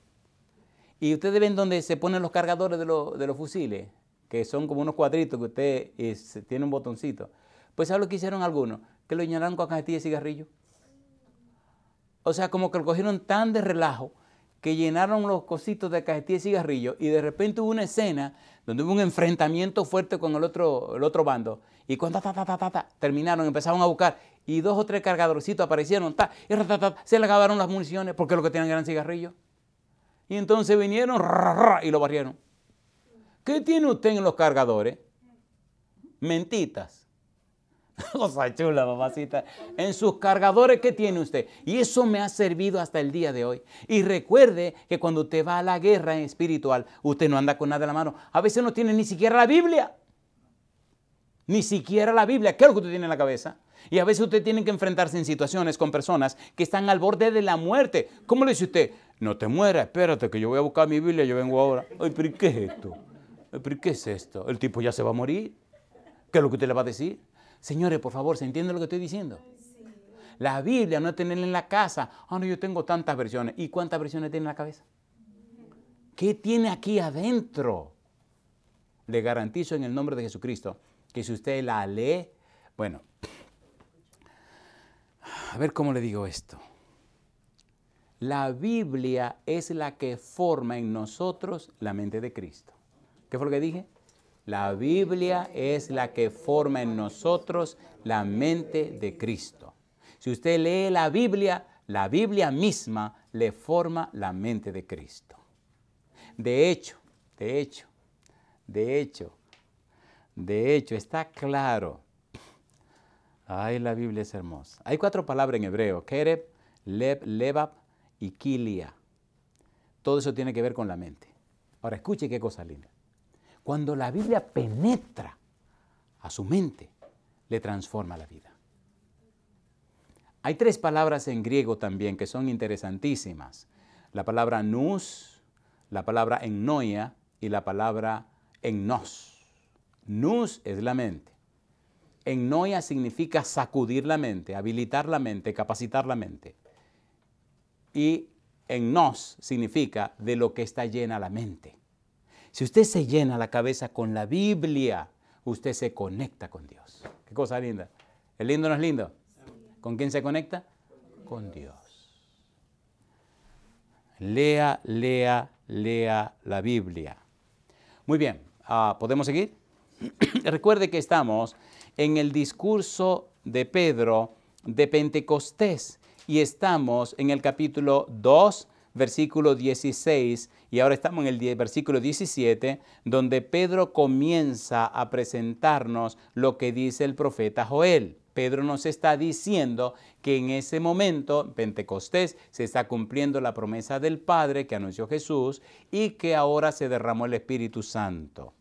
Y ustedes ven dónde se ponen los cargadores de, los fusiles, que son como unos cuadritos que usted eh, tiene un botoncito. Pues ¿sabes lo que hicieron algunos? Que lo llenaron con cajetilla de cigarrillos. O sea, como que lo cogieron tan de relajo que llenaron los cositos de cajetilla de cigarrillos y de repente hubo una escena donde hubo un enfrentamiento fuerte con el otro, el otro bando. Y cuando ta, ta, ta, ta, terminaron, empezaron a buscar y dos o tres cargadorcitos aparecieron, ta, y se le acabaron las municiones porque lo que tenían eran cigarrillos. Y entonces vinieron y lo barrieron. ¿Qué tiene usted en los cargadores? Mentitas. [laughs] Cosa chula, mamacita. En sus cargadores, ¿qué tiene usted? Y eso me ha servido hasta el día de hoy. Y recuerde que cuando usted va a la guerra espiritual, usted no anda con nada en la mano. A veces no tiene ni siquiera la Biblia. Ni siquiera la Biblia. ¿Qué es lo que usted tiene en la cabeza? Y a veces usted tiene que enfrentarse en situaciones con personas que están al borde de la muerte. ¿Cómo le dice usted? No te mueras, espérate que yo voy a buscar mi Biblia, yo vengo ahora. Ay, pero ¿qué es esto? pero ¿qué es esto? El tipo ya se va a morir. ¿Qué es lo que usted le va a decir? Señores, por favor, ¿se entiende lo que estoy diciendo? La Biblia no es tenerla en la casa. Ah, no, yo tengo tantas versiones. ¿Y cuántas versiones tiene en la cabeza? ¿Qué tiene aquí adentro? Le garantizo en el nombre de Jesucristo que si usted la lee, bueno, a ver cómo le digo esto. La Biblia es la que forma en nosotros la mente de Cristo. ¿Qué fue lo que dije? La Biblia es la que forma en nosotros la mente de Cristo. Si usted lee la Biblia, la Biblia misma le forma la mente de Cristo. De hecho, de hecho, de hecho, de hecho, está claro Ay, la Biblia es hermosa. Hay cuatro palabras en hebreo, Kereb, Leb, Levab y Kilia. Todo eso tiene que ver con la mente. Ahora escuche qué cosa linda. Cuando la Biblia penetra a su mente, le transforma la vida. Hay tres palabras en griego también que son interesantísimas. La palabra nous, la palabra ennoia y la palabra en nos. Nous es la mente. En noia significa sacudir la mente, habilitar la mente, capacitar la mente. Y en nos significa de lo que está llena la mente. Si usted se llena la cabeza con la Biblia, usted se conecta con Dios. Qué cosa linda. ¿El lindo o no es lindo? ¿Con quién se conecta? Con Dios. Lea, lea, lea la Biblia. Muy bien, ah, ¿podemos seguir? [clears throat] Recuerde que estamos en el discurso de Pedro de Pentecostés y estamos en el capítulo 2, versículo 16 y ahora estamos en el versículo 17 donde Pedro comienza a presentarnos lo que dice el profeta Joel. Pedro nos está diciendo que en ese momento, Pentecostés, se está cumpliendo la promesa del Padre que anunció Jesús y que ahora se derramó el Espíritu Santo.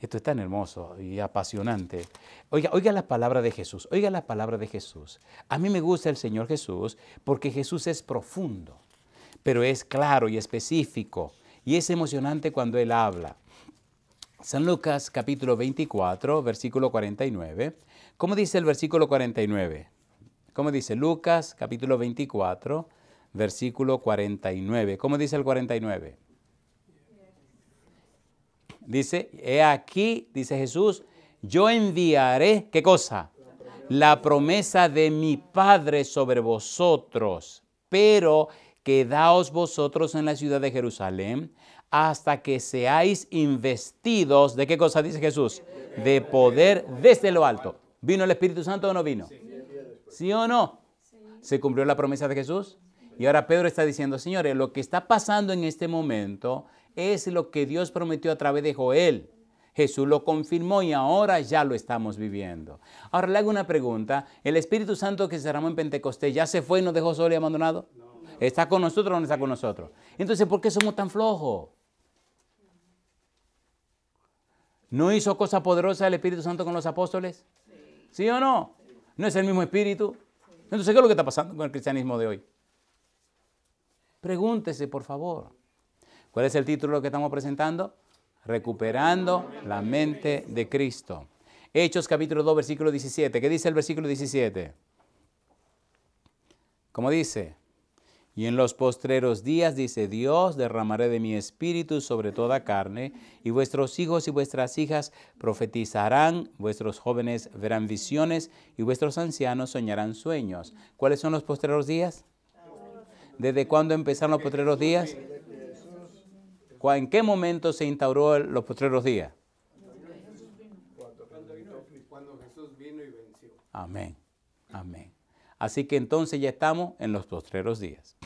Esto es tan hermoso y apasionante. Oiga, oiga la palabra de Jesús, oiga la palabra de Jesús. A mí me gusta el Señor Jesús porque Jesús es profundo, pero es claro y específico y es emocionante cuando Él habla. San Lucas capítulo 24, versículo 49. ¿Cómo dice el versículo 49? ¿Cómo dice Lucas capítulo 24, versículo 49? ¿Cómo dice el 49? Dice, he aquí, dice Jesús, yo enviaré, ¿qué cosa? La promesa de mi Padre sobre vosotros, pero quedaos vosotros en la ciudad de Jerusalén hasta que seáis investidos, ¿de qué cosa dice Jesús? De poder desde lo alto. ¿Vino el Espíritu Santo o no vino? ¿Sí o no? ¿Se cumplió la promesa de Jesús? Y ahora Pedro está diciendo, señores, lo que está pasando en este momento es lo que Dios prometió a través de Joel. Jesús lo confirmó y ahora ya lo estamos viviendo. Ahora le hago una pregunta. ¿El Espíritu Santo que se derramó en Pentecostés ya se fue y nos dejó solo y abandonado? No, ¿Está con nosotros o no está con nosotros? Entonces, ¿por qué somos tan flojos? ¿No hizo cosa poderosa el Espíritu Santo con los apóstoles? ¿Sí, o no? ¿No es el mismo Espíritu? Entonces, ¿qué es lo que está pasando con el cristianismo de hoy? Pregúntese, por favor. ¿Cuál es el título que estamos presentando? Recuperando la mente de Cristo. Hechos capítulo 2, versículo 17. ¿Qué dice el versículo 17? Como dice, y en los postreros días, dice Dios, derramaré de mi espíritu sobre toda carne, y vuestros hijos y vuestras hijas profetizarán, vuestros jóvenes verán visiones, y vuestros ancianos soñarán sueños. ¿Cuáles son los postreros días? ¿Desde cuándo empezaron los postreros días? ¿En qué momento se instauró los postreros días? Cuando Jesús vino y venció. Amén, amén. Así que entonces ya estamos en los postreros días.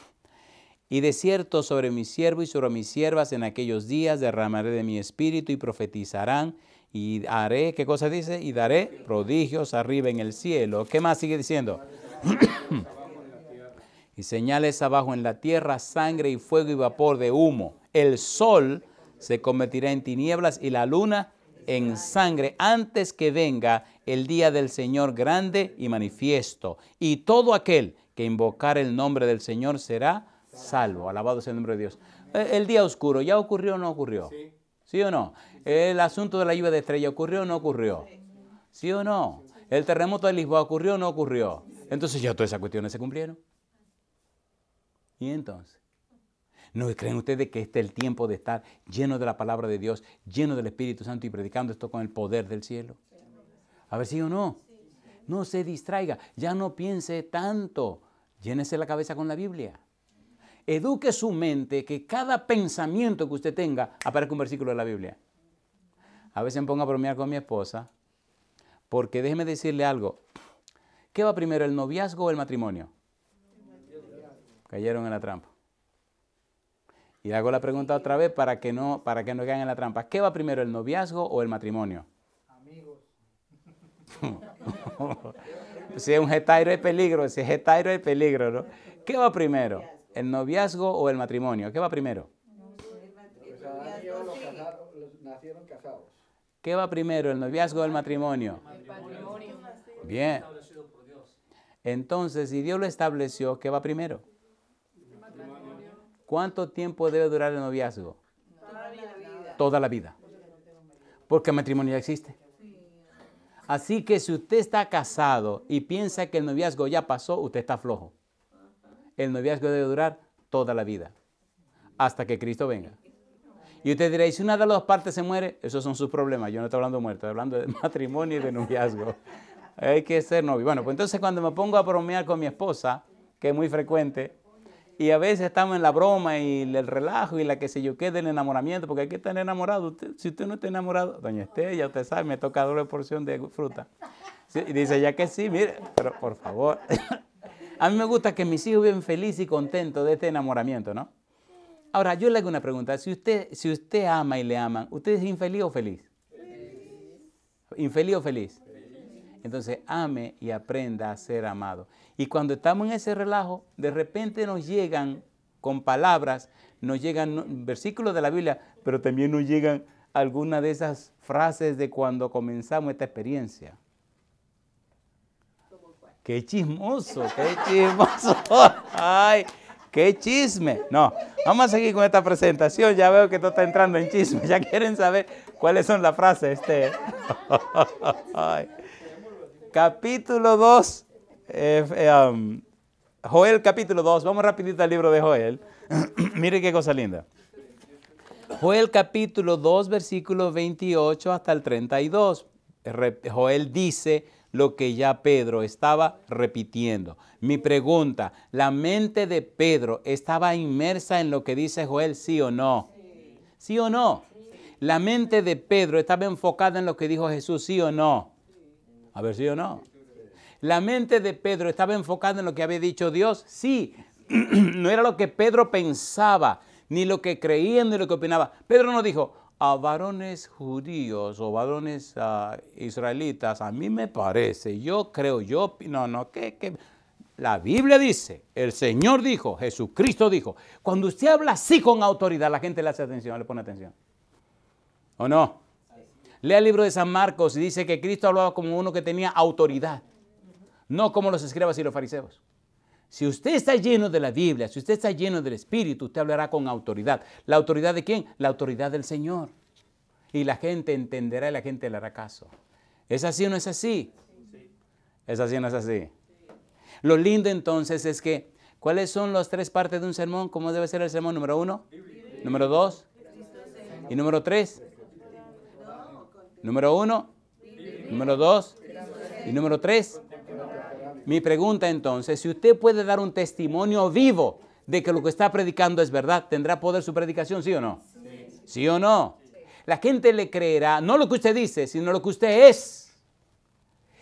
Y de cierto sobre mi siervo y sobre mis siervas en aquellos días derramaré de mi espíritu y profetizarán y haré, ¿qué cosa dice? Y daré prodigios arriba en el cielo. ¿Qué más sigue diciendo? [clears throat] y señales abajo en la tierra, sangre y fuego y vapor de humo el sol se convertirá en tinieblas y la luna en sangre antes que venga el día del Señor grande y manifiesto. Y todo aquel que invocar el nombre del Señor será salvo. Alabado sea el nombre de Dios. Eh, el día oscuro, ¿ya ocurrió o no ocurrió? Sí. ¿Sí o no? El asunto de la lluvia de estrella, ¿ocurrió o no ocurrió? ¿Sí o no? El terremoto de Lisboa, ¿ocurrió o no ocurrió? Entonces ya todas esas cuestiones se cumplieron. ¿Y entonces? ¿No creen ustedes que este es el tiempo de estar lleno de la palabra de Dios, lleno del Espíritu Santo y predicando esto con el poder del cielo? A ver si o no. No se distraiga, ya no piense tanto. Llénese la cabeza con la Biblia. Eduque su mente que cada pensamiento que usted tenga aparezca un versículo de la Biblia. A veces me pongo a bromear con mi esposa, porque déjeme decirle algo. ¿Qué va primero, el noviazgo o el matrimonio? Cayeron en la trampa. Y hago la pregunta otra vez para que no, para que no caigan en la trampa. ¿Qué va primero, el noviazgo o el matrimonio? Amigos. [laughs] si es un getairo es peligro, si es getairo es peligro, ¿no? ¿Qué va primero? ¿El noviazgo o el matrimonio? ¿Qué va primero? Nacieron ¿Qué va primero, el noviazgo o el matrimonio? El matrimonio. Bien. Entonces, si Dios lo estableció, ¿qué va primero? ¿Cuánto tiempo debe durar el noviazgo? Toda la vida. Toda la vida. Porque el matrimonio ya existe. Así que si usted está casado y piensa que el noviazgo ya pasó, usted está flojo. El noviazgo debe durar toda la vida, hasta que Cristo venga. Y usted dirá, y si una de las dos partes se muere, esos son sus problemas. Yo no estoy hablando de muerte, estoy hablando de [laughs] matrimonio y de noviazgo. Hay que ser novio. Bueno, pues entonces cuando me pongo a bromear con mi esposa, que es muy frecuente, y a veces estamos en la broma y el relajo y la que se yo qué del enamoramiento, porque hay que estar enamorado. si usted no está enamorado, doña Estella, usted sabe, me toca doble porción de fruta. y dice, ya que sí, mire, pero por favor. [laughs] a mí me gusta que mis hijos vivan felices y contentos de este enamoramiento, ¿no? Ahora, yo le hago una pregunta. Si usted, si usted ama y le aman, ¿usted es infeliz o feliz? ¿Infeliz o feliz? feliz. Entonces, ame y aprenda a ser amado. Y cuando estamos en ese relajo, de repente nos llegan con palabras, nos llegan versículos de la Biblia, pero también nos llegan algunas de esas frases de cuando comenzamos esta experiencia. ¡Qué chismoso! ¡Qué chismoso! [laughs] ¡Ay! ¡Qué chisme! No, vamos a seguir con esta presentación. Ya veo que todo está entrando en chisme. [laughs] Ya quieren saber cuáles son las frases. Este. [laughs] Capítulo 2, eh, eh, um, Joel capítulo 2, vamos rapidito al libro de Joel. [clears throat] Mire qué cosa linda. Joel capítulo 2, versículo 28 hasta el 32. Joel dice lo que ya Pedro estaba repitiendo. Mi pregunta, ¿la mente de Pedro estaba inmersa en lo que dice Joel, sí o no? ¿Sí, o no? ¿La mente de Pedro estaba enfocada en lo que dijo Jesús, sí o no? A ver, sí o no. La mente de Pedro estaba enfocada en lo que había dicho Dios. Sí, [clears throat] no era lo que Pedro pensaba, ni lo que creía, ni lo que opinaba. Pedro no dijo, a varones judíos o varones ah, israelitas, a mí me parece, yo creo, yo opino, no, que... que la Biblia dice, el Señor dijo, Jesucristo dijo. Cuando usted habla así con autoridad, la gente le hace atención, le pone atención. ¿O no? Lea el libro de San Marcos y dice que Cristo hablaba como uno que tenía autoridad no como los escribas y los fariseos. Si usted está lleno de la Biblia, si usted está lleno del Espíritu, usted hablará con autoridad. ¿La autoridad de quién? La autoridad del Señor. Y la gente entenderá y la gente le hará caso. ¿Es así o no es así? ¿Es así o no es así? Lo lindo entonces es que, ¿cuáles son las tres partes de un sermón? ¿Cómo debe ser el sermón? Número uno, número dos y número tres. Número uno, número dos y número tres. Mi pregunta entonces, si usted puede dar un testimonio vivo de que lo que está predicando es verdad, ¿tendrá poder su predicación, sí o no? Sí, o no. La gente le creerá no lo que usted dice, sino lo que usted es.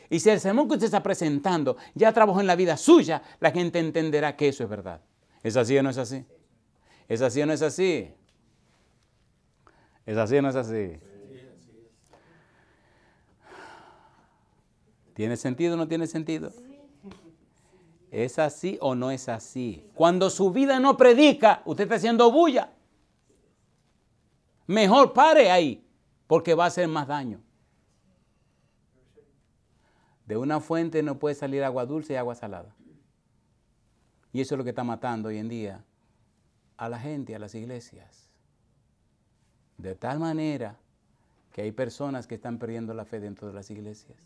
Y si el sermón que usted está presentando ya trabajó en la vida suya, la gente entenderá que eso es verdad. ¿Es así o no es así? ¿Es así o no es así? ¿Es así o no es así? ¿Tiene sentido o no tiene sentido? ¿Es así o no es así? Cuando su vida no predica, usted está haciendo bulla. Mejor pare ahí, porque va a hacer más daño. De una fuente no puede salir agua dulce y agua salada. Y eso es lo que está matando hoy en día a la gente, a las iglesias. De tal manera que hay personas que están perdiendo la fe dentro de las iglesias.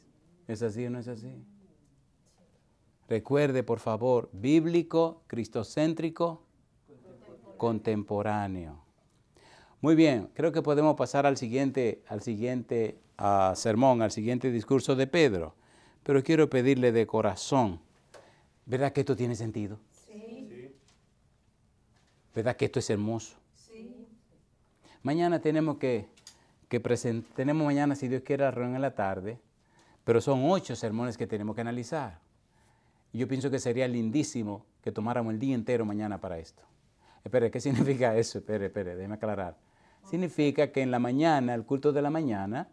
¿Es así o no es así? Recuerde, por favor, bíblico, cristocéntrico, contemporáneo. Muy bien, creo que podemos pasar al siguiente, al siguiente ah, sermón, al siguiente discurso de Pedro. Pero quiero pedirle de corazón, ¿verdad que esto tiene sentido? Sí. ¿Verdad que esto es hermoso? Sí. Mañana tenemos que, que presentar, tenemos mañana, si Dios quiere, reunión en la tarde, pero son ocho sermones que tenemos que analizar yo pienso que sería lindísimo que tomáramos el día entero mañana para esto. Espere, ¿qué [laughs] significa eso? Espere, espere, déjeme aclarar. Significa que en la mañana, el culto de la mañana,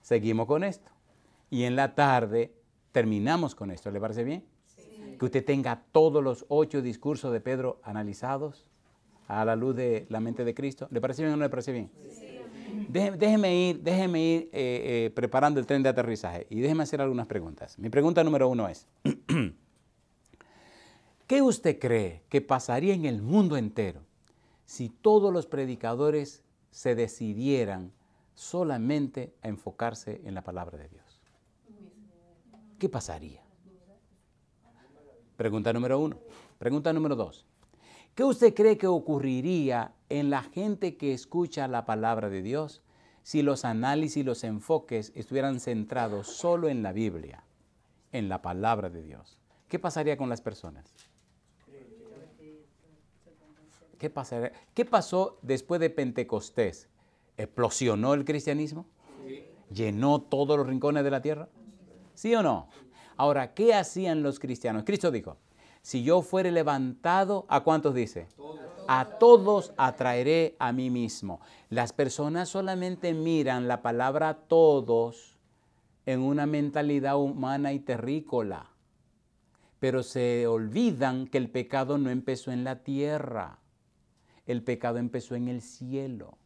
seguimos con esto. Y en la tarde terminamos con esto. ¿Le parece bien? Que usted tenga todos los ocho discursos de Pedro analizados a la luz de la mente de Cristo. ¿Le parece bien o no le parece bien? Déjeme, ir, déjeme ir eh, eh, preparando el tren de aterrizaje y déjeme hacer algunas preguntas. Mi pregunta número uno es, [clears throat] ¿qué usted cree que pasaría en el mundo entero si todos los predicadores se decidieran solamente a enfocarse en la palabra de Dios? ¿Qué pasaría? Pregunta número uno. Pregunta número dos. ¿Qué usted cree que ocurriría en la gente que escucha la palabra de Dios si los análisis y los enfoques estuvieran centrados solo en la Biblia, en la palabra de Dios? ¿Qué pasaría con las personas? ¿Qué, ¿Qué pasó después de Pentecostés? ¿Explosionó el cristianismo? ¿Llenó todos los rincones de la tierra? ¿Sí o no? Ahora, ¿qué hacían los cristianos? Cristo dijo, si yo fuere levantado, ¿a cuántos dice? a todos atraeré a mí mismo. Las personas solamente miran la palabra todos en una mentalidad humana y terrícola, pero se olvidan que el pecado no empezó en la tierra, el pecado empezó en el cielo.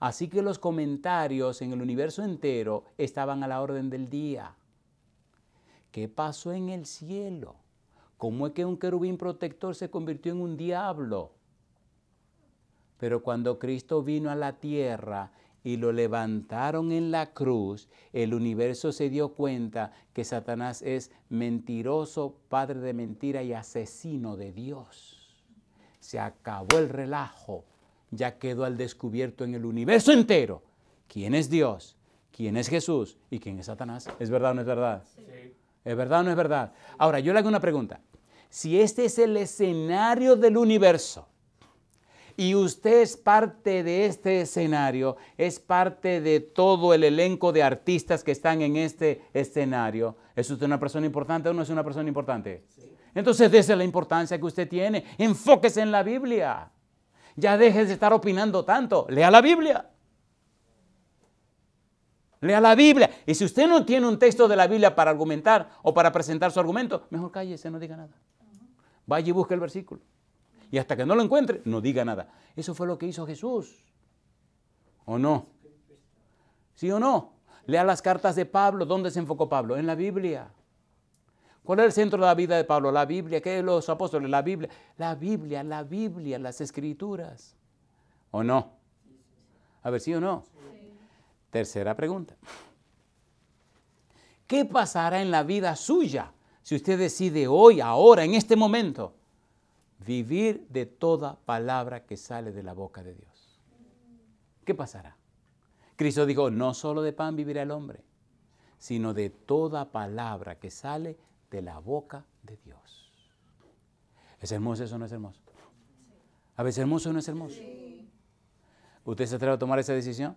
Así que los comentarios en el universo entero estaban a la orden del día. ¿Qué pasó en el cielo? ¿Cómo es que un querubín protector se convirtió en un diablo? Pero cuando Cristo vino a la tierra y lo levantaron en la cruz, el universo se dio cuenta que Satanás es mentiroso, padre de mentira y asesino de Dios. Se acabó el relajo, ya quedó al descubierto en el universo entero quién es Dios, quién es Jesús y quién es Satanás. ¿Es verdad o no es verdad? Sí. ¿Es verdad o no es verdad? Ahora, yo le hago una pregunta si este es el escenario del universo y usted es parte de este escenario, es parte de todo el elenco de artistas que están en este escenario, ¿es usted una persona importante o no es una persona importante? Entonces, esa la importancia que usted tiene. Enfóquese en la Biblia. Ya deje de estar opinando tanto. Lea la Biblia. Lea la Biblia. Y si usted no tiene un texto de la Biblia para argumentar o para presentar su argumento, mejor cállese, no diga nada. Vaya y busque el versículo. Y hasta que no lo encuentre, no diga nada. Eso fue lo que hizo Jesús. ¿O no? ¿Sí o no? Lea las cartas de Pablo. ¿Dónde se enfocó Pablo? En la Biblia. ¿Cuál es el centro de la vida de Pablo? La Biblia. ¿Qué es los apóstoles? La Biblia. La Biblia, la Biblia, las escrituras. ¿O no? A ver, sí o no. Tercera pregunta. ¿Qué pasará en la vida suya si usted decide hoy, ahora, en este momento, vivir de toda palabra que sale de la boca de Dios. ¿Qué pasará? Cristo dijo, no solo de pan vivirá el hombre, sino de toda palabra que sale de la boca de Dios. ¿Es hermoso eso o no es hermoso? A veces hermoso o no es hermoso. ¿Usted se atreve a tomar esa decisión?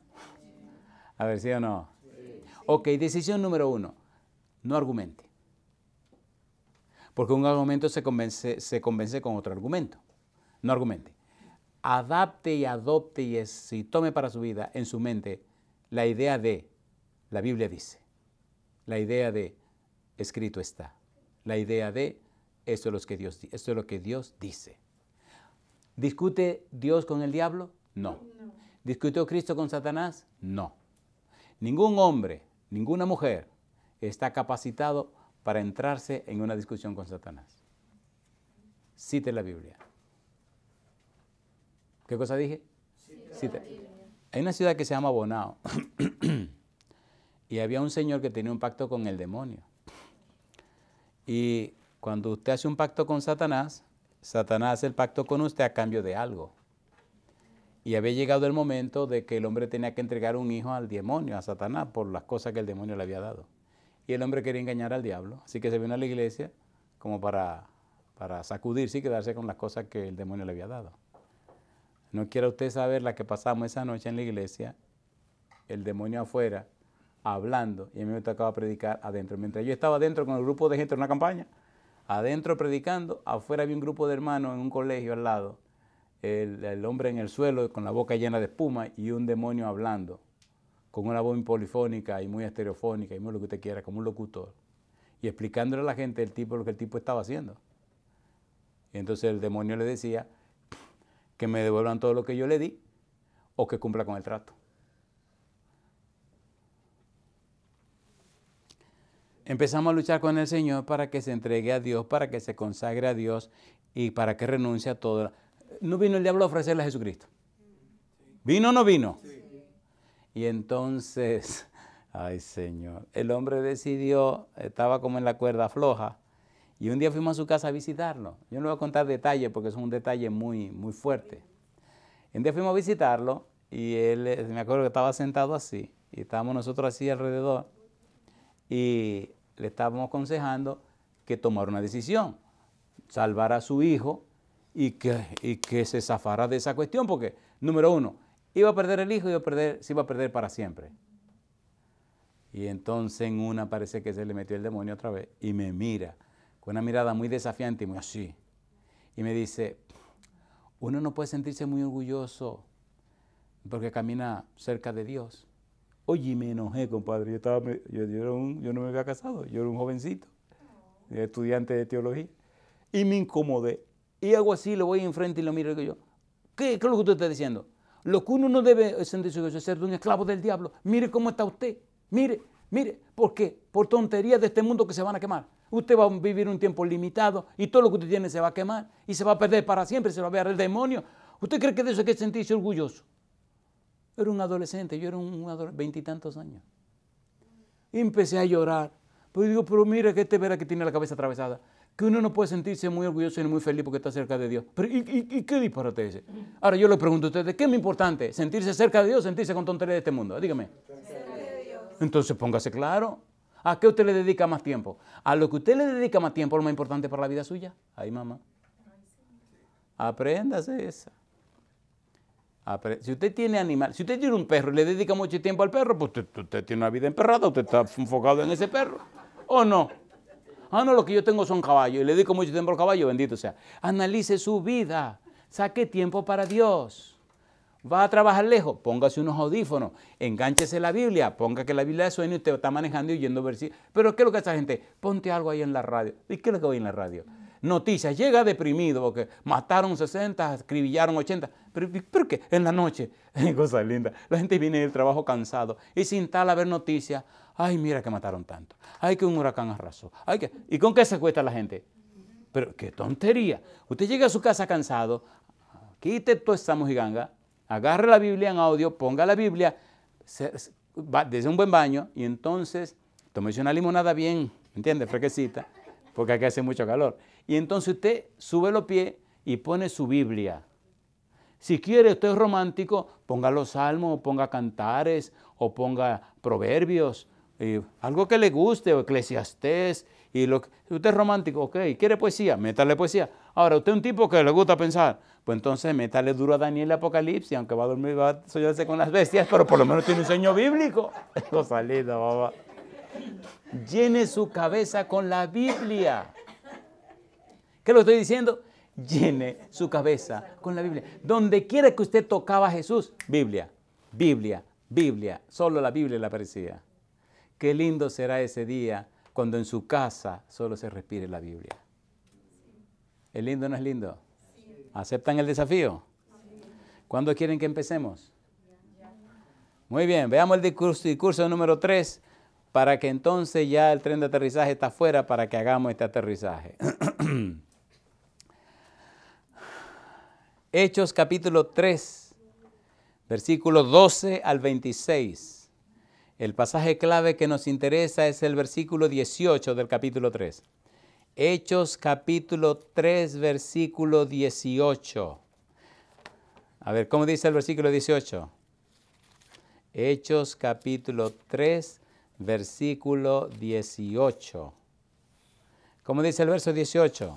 A ver, sí o no. Ok, decisión número uno, no argumente porque un argumento se convence, se convence con otro argumento. No argumente. Adapte y adopte y, tome para su vida en su mente la idea de, la Biblia dice, la idea de, escrito está, la idea de, esto es lo que Dios, esto es lo que Dios dice. ¿Discute Dios con el diablo? No. no. ¿Discutió Cristo con Satanás? No. Ningún hombre, ninguna mujer está capacitado para entrarse en una discusión con Satanás. Cite la Biblia. ¿Qué cosa dije? Cite. Hay una ciudad que se llama Bonao [clears throat] y había un señor que tenía un pacto con el demonio. Y cuando usted hace un pacto con Satanás, Satanás hace el pacto con usted a cambio de algo. Y había llegado el momento de que el hombre tenía que entregar un hijo al demonio, a Satanás, por las cosas que el demonio le había dado y el hombre quería engañar al diablo. Así que se vino a la iglesia como para, para sacudirse y quedarse con las cosas que el demonio le había dado. No quiera usted saber la que pasamos esa noche en la iglesia, el demonio afuera, hablando, y a mí me tocaba predicar adentro. Mientras yo estaba adentro con el grupo de gente en una campaña, adentro predicando, afuera había un grupo de hermanos en un colegio al lado, el hombre en el suelo con la boca llena de espuma y un demonio hablando con una voz polifónica y muy estereofónica y muy lo que usted quiera, como un locutor, y explicándole a la gente el tipo lo que el tipo estaba haciendo. Y entonces el demonio le decía que me devuelvan todo lo que yo le di o que cumpla con el trato. Empezamos a luchar con el Señor para que se entregue a Dios, para que se consagre a Dios y para que renuncie a todo. No vino el diablo a ofrecerle a Jesucristo. ¿Vino o no vino? Y entonces, [laughs] ay Señor, el hombre decidió, estaba como en la cuerda floja, y un día fuimos a su casa a visitarlo. Yo no voy a contar detalles porque es un detalle muy, muy fuerte. Un día fuimos a visitarlo y él, eh, me acuerdo que estaba sentado así, y estábamos nosotros así alrededor, y le estábamos aconsejando que tomara una decisión, salvar a su hijo y que, y que se zafara de esa cuestión, porque, número uno, Iba a perder el hijo, iba a perder, se iba a perder para siempre. Y entonces en una parece que se le metió el demonio otra vez y me mira con una mirada muy desafiante y muy así. Y me dice, uno no puede sentirse muy orgulloso porque camina cerca de Dios. Oye, me enojé, compadre. Yo, estaba, yo, no me había casado, yo era un jovencito, oh. estudiante de teología. Y me incomodé. Y hago así, lo voy enfrente y lo miro y digo yo, ¿qué, qué es lo que usted está diciendo? Lo que uno no debe sentirse es ser un esclavo del diablo. Mire cómo está usted. Mire, mire, porque por tonterías de este mundo que se van a quemar. Usted va a vivir un tiempo limitado y todo lo que usted tiene se va a quemar y se va a perder para siempre, se lo va a ver el demonio. ¿Usted cree que de eso hay que sentirse orgulloso? Era un adolescente, yo era un veintitantos años. Y empecé a llorar. Pero digo, pero mira que este verá que tiene la cabeza atravesada que uno no puede sentirse muy orgulloso ni muy feliz porque está cerca de Dios. Pero, ¿y, qué disparate ese? Ahora yo le pregunto a ustedes, ¿qué es más importante? ¿Sentirse cerca de Dios o sentirse con tonterías de este mundo? Dígame. Entonces póngase claro. ¿A qué usted le dedica más tiempo? A lo que usted le dedica más tiempo, lo más importante para la vida suya. Ahí, mamá. Apréndase eso. Si usted tiene animal, si usted tiene un perro y le dedica mucho tiempo al perro, pues usted tiene una vida emperrada, usted está enfocado en ese perro. ¿O no? Ah, no, lo que yo tengo son caballos. Y le dedico mucho tiempo al caballo, bendito sea. Analice su vida. Saque tiempo para Dios. Va a trabajar lejos, póngase unos audífonos, enganchese la Biblia, ponga que la Biblia sueño y usted está manejando y oyendo versículos. Pero ¿qué es lo que hace la gente? Ponte algo ahí en la radio. ¿Y qué es lo que voy en la radio? Noticias, llega deprimido porque mataron 60, escribillaron 80. ¿Pero, qué? En la noche. [laughs] Cosa linda. La gente viene del trabajo cansado y sin tal a ver noticias, Ay, mira que mataron tanto. Ay, que un huracán arrasó. que... ¿Y con qué se cuesta la gente? Pero qué tontería. Usted llega a su casa cansado, quite todo esta mojiganga, agarre la Biblia en audio, ponga la Biblia, desde un buen baño y entonces tome una limonada bien, ¿me entiende? Fresquecita, porque aquí hace mucho calor. Y entonces usted sube los pies y pone su Biblia. Si quiere, usted es romántico, ponga los salmos, ponga cantares, o ponga proverbios, algo que le guste, o eclesiastés, y lo que, usted es romántico, ok, quiere poesía, métale poesía. Ahora, usted es un tipo que le gusta pensar, pues entonces métale duro a Daniel el Apocalipsis, aunque va a dormir, va a soñarse con las bestias, pero por lo menos tiene un sueño bíblico. [laughs] Llene su cabeza con la Biblia. ¿Qué lo estoy diciendo? Llene su cabeza con la Biblia. Donde quiere que usted tocaba a Jesús, Biblia, Biblia, Biblia. Solo la Biblia le aparecía. Qué lindo será ese día cuando en su casa solo se respire la Biblia. ¿Es lindo o no es lindo? ¿Aceptan el desafío? ¿Cuándo quieren que empecemos? Muy bien, veamos el discurso, número 3 para que entonces ya el tren de aterrizaje está fuera para que hagamos este aterrizaje. [clears throat] Hechos capítulo 3, versículos 12 al 26. El pasaje clave que nos interesa es el versículo 18 del capítulo 3. Hechos capítulo 3, versículo 18. A ver, ¿cómo dice el versículo 18? Hechos capítulo 3, versículo 18. ¿Cómo dice el verso 18?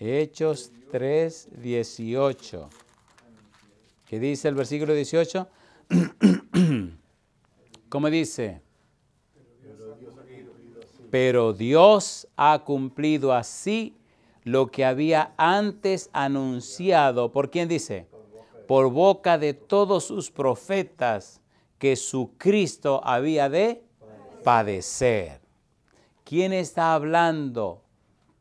Hechos 3, 18. ¿Qué dice el versículo 18? [clears throat] ¿Cómo dice? Pero Dios ha cumplido así lo que había antes anunciado. ¿Por quién dice? Por boca de todos sus profetas que su Cristo había de padecer. ¿Quién está hablando?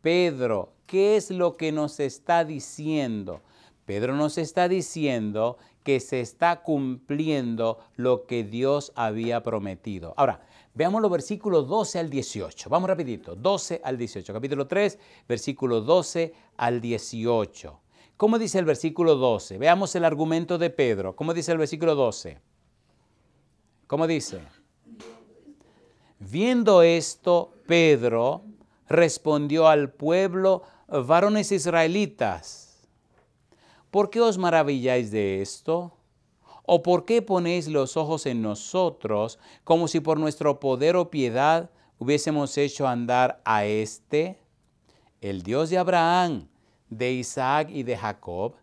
Pedro. ¿Qué es lo que nos está diciendo? Pedro nos está diciendo que se está cumpliendo lo que Dios había prometido. Ahora, veamos los versículos 12 al 18. Vamos rapidito, 12 al 18. Capítulo 3, versículo 12 al 18. ¿Cómo dice el versículo 12? Veamos el argumento de Pedro. ¿Cómo dice el versículo 12? ¿Cómo dice? Viendo esto, Pedro respondió al pueblo, varones israelitas ¿por qué os maravilláis de esto? ¿O por qué ponéis los ojos en nosotros como si por nuestro poder o piedad hubiésemos hecho andar a éste? El Dios de Abraham, de Isaac y de Jacob,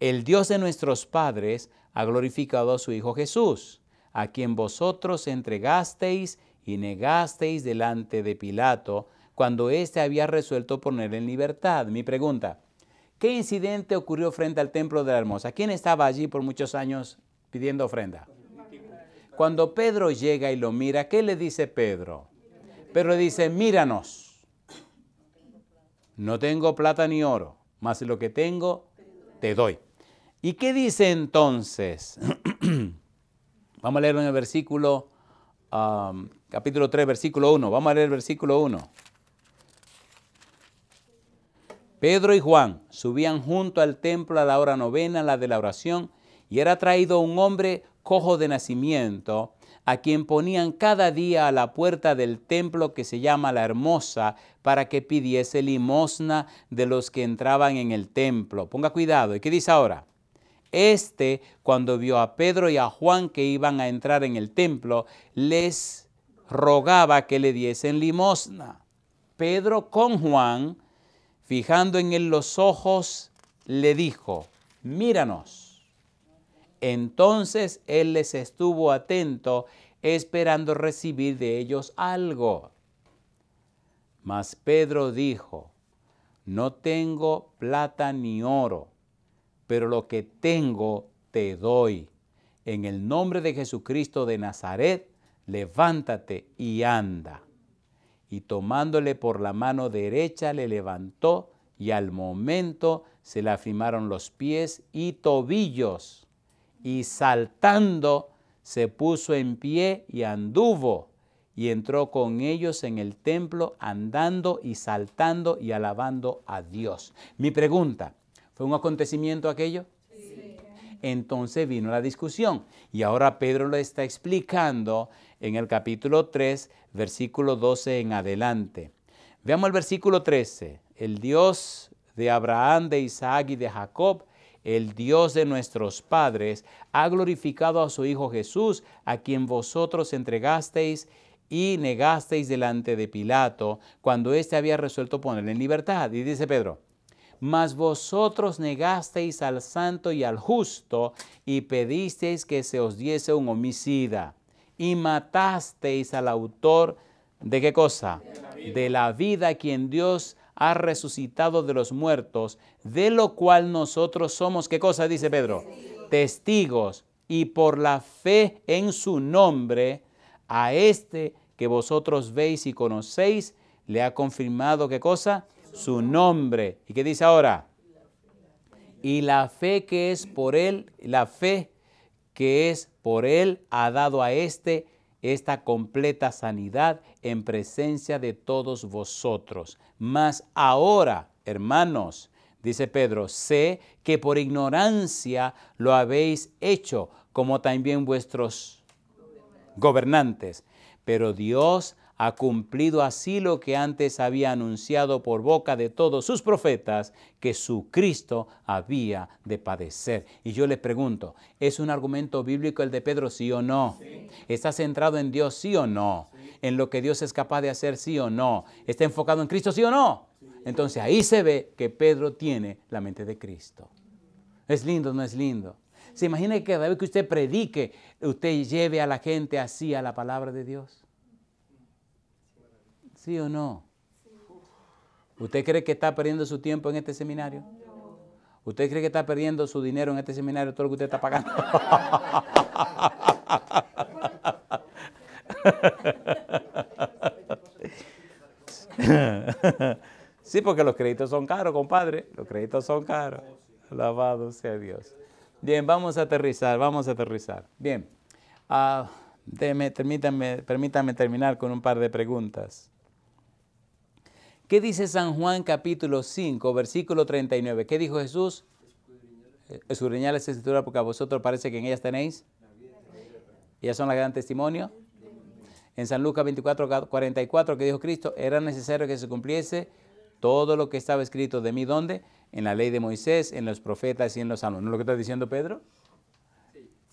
el Dios de nuestros padres, ha glorificado a su Hijo Jesús, a quien vosotros entregasteis y negasteis delante de Pilato, cuando éste había resuelto poner en libertad. Mi pregunta, ¿Qué incidente ocurrió frente al templo de la hermosa? ¿Quién estaba allí por muchos años pidiendo ofrenda? Cuando Pedro llega y lo mira, ¿qué le dice Pedro? Pedro le dice, míranos. No tengo plata ni oro, mas lo que tengo te doy. ¿Y qué dice entonces? [clears throat] Vamos a leerlo en el versículo, um, capítulo 3, versículo 1. Vamos a leer el versículo 1. Pedro y Juan subían junto al templo a la hora novena, la de la oración, y era traído un hombre cojo de nacimiento, a quien ponían cada día a la puerta del templo que se llama la hermosa, para que pidiese limosna de los que entraban en el templo. Ponga cuidado. ¿Y qué dice ahora? Este, cuando vio a Pedro y a Juan que iban a entrar en el templo, les rogaba que le diesen limosna. Pedro con Juan fijando en él los ojos, le dijo, míranos. Entonces él les estuvo atento, esperando recibir de ellos algo. Mas Pedro dijo, no tengo plata ni oro, pero lo que tengo te doy. En el nombre de Jesucristo de Nazaret, levántate y anda y tomándole por la mano derecha le levantó y al momento se le afirmaron los pies y tobillos y saltando se puso en pie y anduvo y entró con ellos en el templo andando y saltando y alabando a Dios. Mi pregunta, ¿fue un acontecimiento aquello? Entonces vino la discusión y ahora Pedro lo está explicando en el capítulo 3, versículo 12 en adelante. Veamos el versículo 13. El Dios de Abraham, de Isaac y de Jacob, el Dios de nuestros padres, ha glorificado a su Hijo Jesús, a quien vosotros entregasteis y negasteis delante de Pilato, cuando éste había resuelto ponerle en libertad. Y dice Pedro, mas vosotros negasteis al santo y al justo y pedisteis que se os diese un homicida y matasteis al autor de qué cosa? De la vida, quien Dios ha resucitado de los muertos, de lo cual nosotros somos, ¿qué cosa dice Pedro? Testigos. Testigos. Y por la fe en su nombre, a este que vosotros veis y conocéis, le ha confirmado qué cosa? Su nombre. ¿Y qué dice ahora? Y la fe que es por él, la fe que es por él ha dado a éste esta completa sanidad en presencia de todos vosotros. Mas ahora, hermanos, dice Pedro, sé que por ignorancia lo habéis hecho, como también vuestros gobernantes. Pero Dios ha cumplido así lo que antes había anunciado por boca de todos sus profetas, que su Cristo había de padecer. Y yo le pregunto, ¿es un argumento bíblico el de Pedro, sí o no? ¿Está centrado en Dios, sí o no? ¿En lo que Dios es capaz de hacer, sí o no? ¿Está enfocado en Cristo, sí o no? Entonces ahí se ve que Pedro tiene la mente de Cristo. ¿Es lindo no es lindo? Se imagina que cada vez que usted predique, usted lleve a la gente así a la palabra de Dios. ¿Sí o no? ¿Usted cree que está perdiendo su tiempo en este seminario? ¿Usted cree que está perdiendo su dinero en este seminario, todo lo que usted está pagando? [laughs] sí, porque los créditos son caros, compadre. Los créditos son caros. Alabado sea Dios. Bien, vamos a aterrizar, vamos a aterrizar. Bien, ah, permítanme terminar con un par de preguntas. ¿Qué dice San Juan capítulo 5, versículo 39? ¿Qué dijo Jesús? Escudriñar esta escritura porque a vosotros parece que en ellas tenéis. Ellas son las gran testimonio. En San Lucas 24, 44, que dijo Cristo, era necesario que se cumpliese todo lo que estaba escrito de mí, ¿dónde? En la ley de Moisés, en los profetas y en los salmos. ¿No es lo que está diciendo Pedro?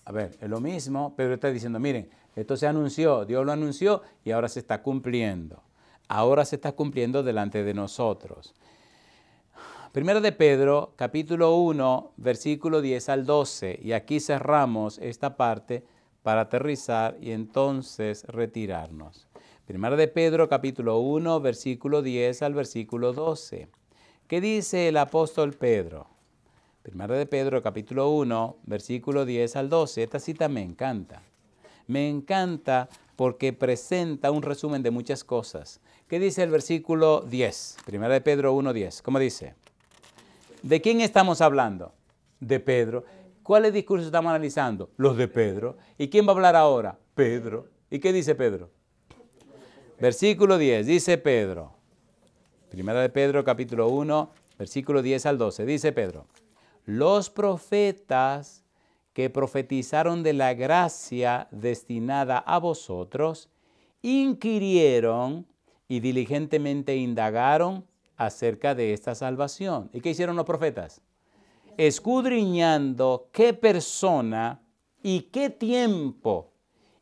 A ver, es lo mismo. Pedro está diciendo, miren, esto se anunció, Dios lo anunció y ahora se está cumpliendo ahora se está cumpliendo delante de nosotros. Primero de Pedro, capítulo 1, versículo 10 al 12, y aquí cerramos esta parte para aterrizar y entonces retirarnos. Primera de Pedro, capítulo 1, versículo 10 al versículo 12. ¿Qué dice el apóstol Pedro? Primera de Pedro, capítulo 1, versículo 10 al 12. Esta cita me encanta. Me encanta porque presenta un resumen de muchas cosas. ¿Qué dice el versículo 10? Primera de Pedro 1.10. ¿Cómo dice? ¿De quién estamos hablando? De Pedro. ¿Cuáles discursos estamos analizando? Los de Pedro. ¿Y quién va a hablar ahora? Pedro. ¿Y qué dice Pedro? Versículo 10, dice Pedro. Primera de Pedro, capítulo 1, versículo 10 al 12. Dice Pedro, los profetas que profetizaron de la gracia destinada a vosotros, inquirieron y diligentemente indagaron acerca de esta salvación. ¿Y qué hicieron los profetas? Escudriñando qué persona y qué tiempo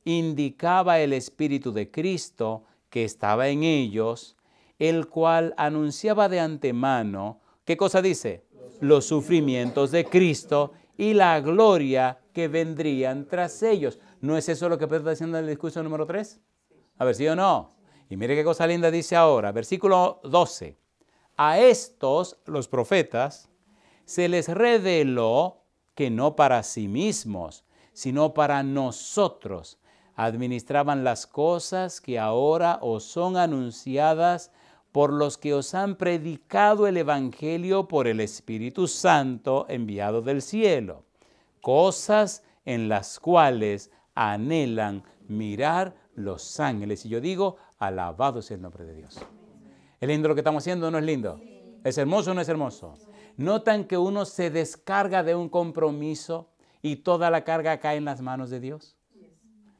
indicaba el Espíritu de Cristo que estaba en ellos, el cual anunciaba de antemano, ¿qué cosa dice? Los sufrimientos de Cristo y la gloria que vendrían tras ellos. ¿No es eso lo que Pedro está diciendo en el discurso número 3? A ver, sí o no. Y mire qué cosa linda dice ahora, versículo 12. A estos, los profetas, se les reveló que no para sí mismos, sino para nosotros, administraban las cosas que ahora os son anunciadas por los que os han predicado el Evangelio por el Espíritu Santo enviado del cielo, cosas en las cuales anhelan mirar los ángeles. Y yo digo, alabado sea el nombre de Dios. ¿Es lindo lo que estamos haciendo no es lindo? ¿Es hermoso o no es hermoso? ¿Notan que uno se descarga de un compromiso y toda la carga cae en las manos de Dios?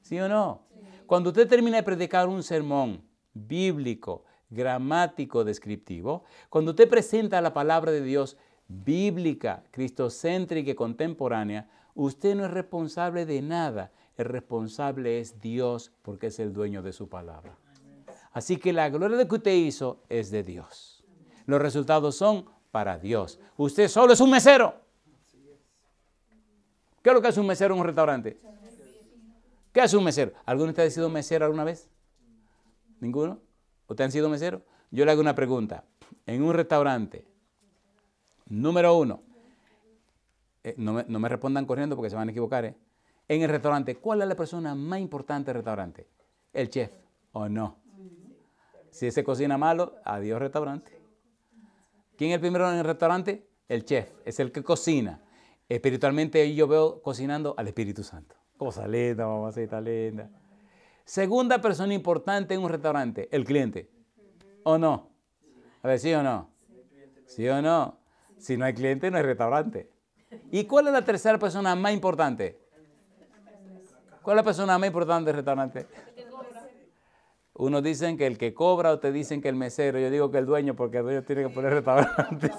¿Sí o no? Cuando usted termina de predicar un sermón bíblico, gramático descriptivo, cuando usted presenta la palabra de Dios bíblica, cristocéntrica y contemporánea, usted no es responsable de nada. El responsable es Dios porque es el dueño de su palabra. Así que la gloria de que usted hizo es de Dios. Los resultados son para Dios. Usted solo es un mesero. ¿Qué es lo que hace un mesero en un restaurante? ¿Qué hace un mesero? ¿Alguno está ha sido mesero alguna vez? ¿Ninguno? ¿Ustedes han sido mesero? Yo le hago una pregunta. En un restaurante, número uno, eh, no, me, respondan corriendo porque se van a equivocar. Eh. En el restaurante, ¿cuál es la persona más importante del restaurante? El chef, ¿o no? Si se cocina malo, adiós restaurante. ¿Quién es el primero en el restaurante? El chef, es el que cocina. Espiritualmente yo veo cocinando al Espíritu Santo. Cosa linda, mamacita linda. Segunda persona importante en un restaurante, el cliente. ¿O no? A ver, ¿sí o no? ¿Sí o no? Si no hay cliente, no hay restaurante. ¿Y cuál es la tercera persona más importante? ¿Cuál es la persona más importante del restaurante? Unos dicen que el que cobra o te dicen que el mesero. Yo digo que el dueño, porque el dueño tiene que poner restaurante.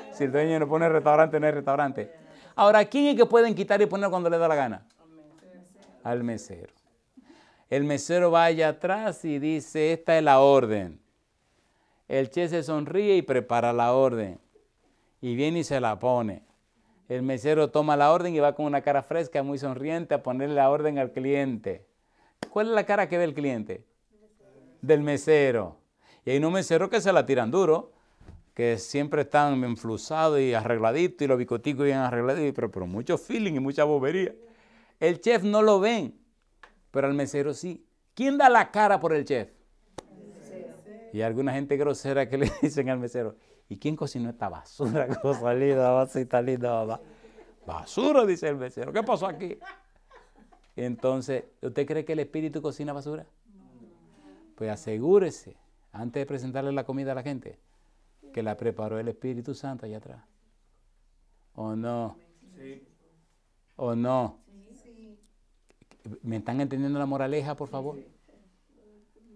[laughs] Si, el dueño no pone restaurante, no hay restaurante. Ahora, ¿quién es que pueden quitar y poner cuando le da la gana? Al mesero. El mesero va allá atrás y dice, esta es la orden. El chef se sonríe y prepara la orden. Y viene y se la pone. El mesero toma la orden y va con una cara fresca, muy sonriente, a ponerle la orden al cliente. ¿Cuál es la cara que ve el cliente? Del mesero. Y hay unos meseros que se la tiran duro, que siempre están enflusados y arregladitos y los bicoticos bien arregladitos, pero, pero mucho feeling y mucha bobería. El chef no lo ven, pero al mesero sí. ¿Quién da la cara por el chef? y alguna gente grosera que [laughs] le dicen al mesero, ¿y quién cocinó esta basura? [laughs] Cosa linda, vasita linda, Basura, dice el mesero. ¿Qué pasó aquí? Entonces, ¿usted cree que el espíritu cocina basura? Pues asegúrese, antes de presentarle la comida a la gente, que la preparó el Espíritu Santo allá atrás. ¿O no? ¿O no? ¿Me están entendiendo la moraleja, por favor?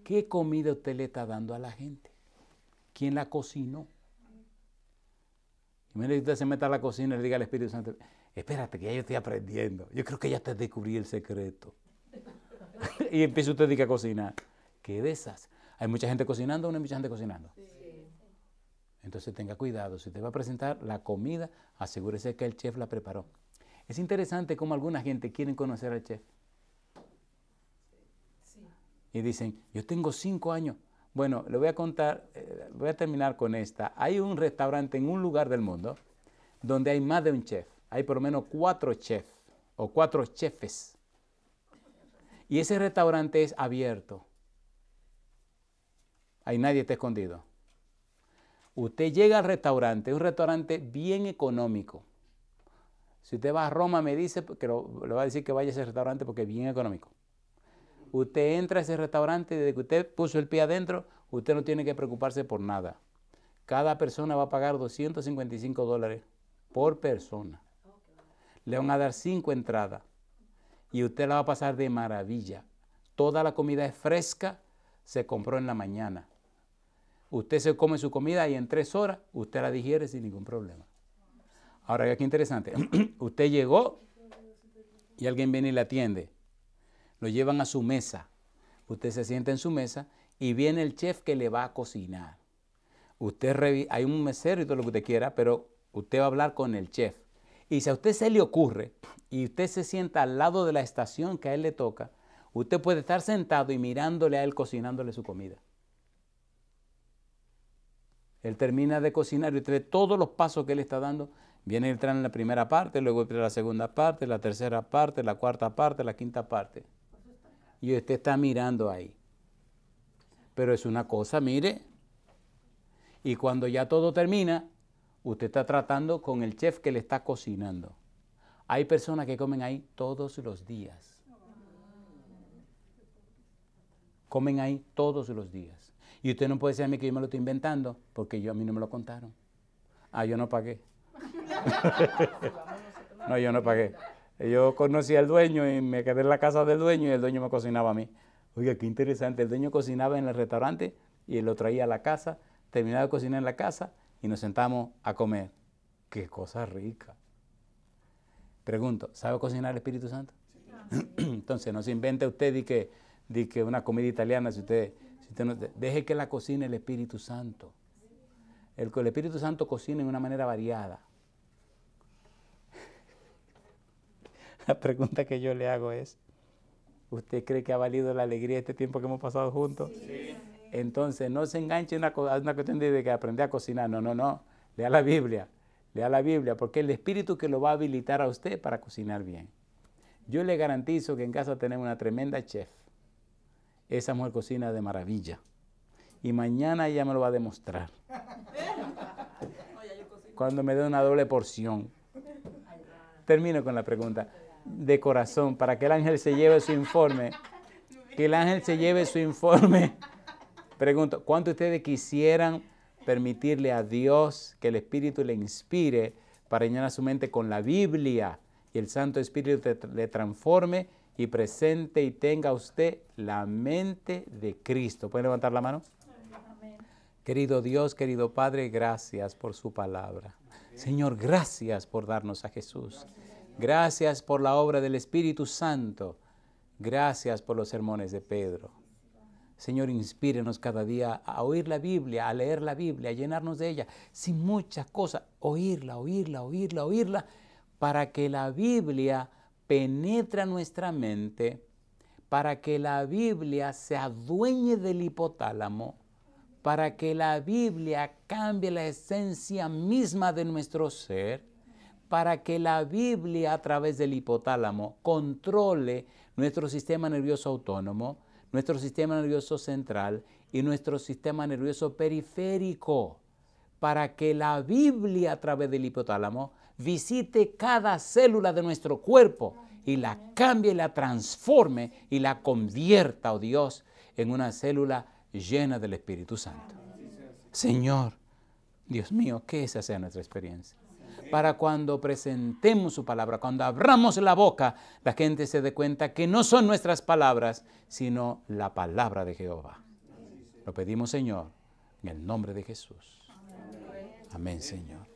¿Qué comida usted le está dando a la gente? ¿Quién la cocinó? Y mire, usted se meta a la cocina y le diga al Espíritu Santo, espérate que ya yo estoy aprendiendo. Yo creo que ya te descubrí el secreto. [laughs] y empieza usted a cocinar. ¿Qué de esas? ¿Hay mucha gente cocinando o no hay mucha gente cocinando? Sí. Entonces tenga cuidado. Si te va a presentar la comida, asegúrese que el chef la preparó. Es interesante cómo alguna gente quiere conocer al chef y dicen, yo tengo cinco años. Bueno, le voy a contar, eh, voy a terminar con esta. Hay un restaurante en un lugar del mundo donde hay más de un chef. Hay por lo menos cuatro chefs o cuatro chefes. Y ese restaurante es abierto. Ahí nadie está escondido. Usted llega al restaurante, un restaurante bien económico. Si usted va a Roma, me dice, que le va a decir que vaya a ese restaurante porque es bien económico. Usted entra a ese restaurante y desde que usted puso el pie adentro, usted no tiene que preocuparse por nada. Cada persona va a pagar 255 dólares por persona. Le van a dar cinco entradas y usted la va a pasar de maravilla. Toda la comida es fresca, se compró en la mañana. Usted se come su comida y en tres horas usted la digiere sin ningún problema. Ahora, qué interesante. [clears throat] usted llegó y alguien viene y la atiende lo llevan a su mesa. Usted se sienta en su mesa y viene el chef que le va a cocinar. Usted hay un mesero y todo lo que usted quiera, pero usted va a hablar con el chef. Y si a usted se le ocurre y usted se sienta al lado de la estación que a él le toca, usted puede estar sentado y mirándole a él cocinándole su comida. Él termina de cocinar y usted ve todos los pasos que él está dando. Viene el tren en la primera parte, luego entre la segunda parte, la tercera parte, la cuarta parte, la quinta parte y usted está mirando ahí. Pero es una cosa, mire. Y cuando ya todo termina, usted está tratando con el chef que le está cocinando. Hay personas que comen ahí todos los días. Comen ahí todos los días. Y usted no puede decirme que yo me lo estoy inventando, porque yo a mí no me lo contaron. Ah, yo no pagué. [laughs] no, yo no pagué. Eh, yo conocí al dueño y me quedé en la casa del dueño y el dueño me cocinaba a mí. Oiga, qué interesante. El dueño cocinaba en el restaurante y lo traía a la casa. Terminaba de cocinar en la casa y nos sentamos a comer. Qué cosa rica. Pregunto, ¿sabe cocinar el Espíritu Santo? [clears throat] Entonces, no se invente usted de que, una comida italiana, si usted, si no, deje que la cocine el Espíritu Santo. El, el Espíritu Santo cocina de una manera variada. [laughs] La pregunta que yo le hago es, ¿usted cree que ha valido la alegría este tiempo que hemos pasado juntos? Sí. Entonces, no se enganche en una, una cuestión de que aprende a cocinar. No, no, no. Lea la Biblia. Lea la Biblia, porque es el Espíritu que lo va a habilitar a usted para cocinar bien. Yo le garantizo que en casa tenemos una tremenda chef. Esa mujer cocina de maravilla. Y mañana ella me lo va a demostrar. [laughs] Cuando me dé una doble porción. Termino con la pregunta de corazón, para que el ángel se lleve su informe. Que el ángel se lleve su informe. Pregunto, ¿cuánto ustedes quisieran permitirle a Dios que el Espíritu le inspire para llenar su mente con la Biblia y el Santo Espíritu le transforme y presente y tenga usted la mente de Cristo? puede levantar la mano? Querido Dios, querido Padre, gracias por su palabra. Señor, gracias por darnos a Jesús. Gracias por la obra del Espíritu Santo. Gracias por los sermones de Pedro. Señor, inspírenos cada día a oír la Biblia, a leer la Biblia, a llenarnos de ella, sin muchas cosas, oírla, oírla, oírla, oírla, para que la Biblia penetre nuestra mente, para que la Biblia se adueñe del hipotálamo, para que la Biblia cambie la esencia misma de nuestro ser, para que la Biblia a través del hipotálamo controle nuestro sistema nervioso autónomo, nuestro sistema nervioso central y nuestro sistema nervioso periférico, para que la Biblia a través del hipotálamo visite cada célula de nuestro cuerpo y la cambie, la transforme y la convierta, oh Dios, en una célula llena del Espíritu Santo. Señor, Dios mío, que esa sea nuestra experiencia para cuando presentemos su palabra, cuando abramos la boca, la gente se dé cuenta que no son nuestras palabras, sino la palabra de Jehová. Lo pedimos, Señor, en el nombre de Jesús. Amén, Señor.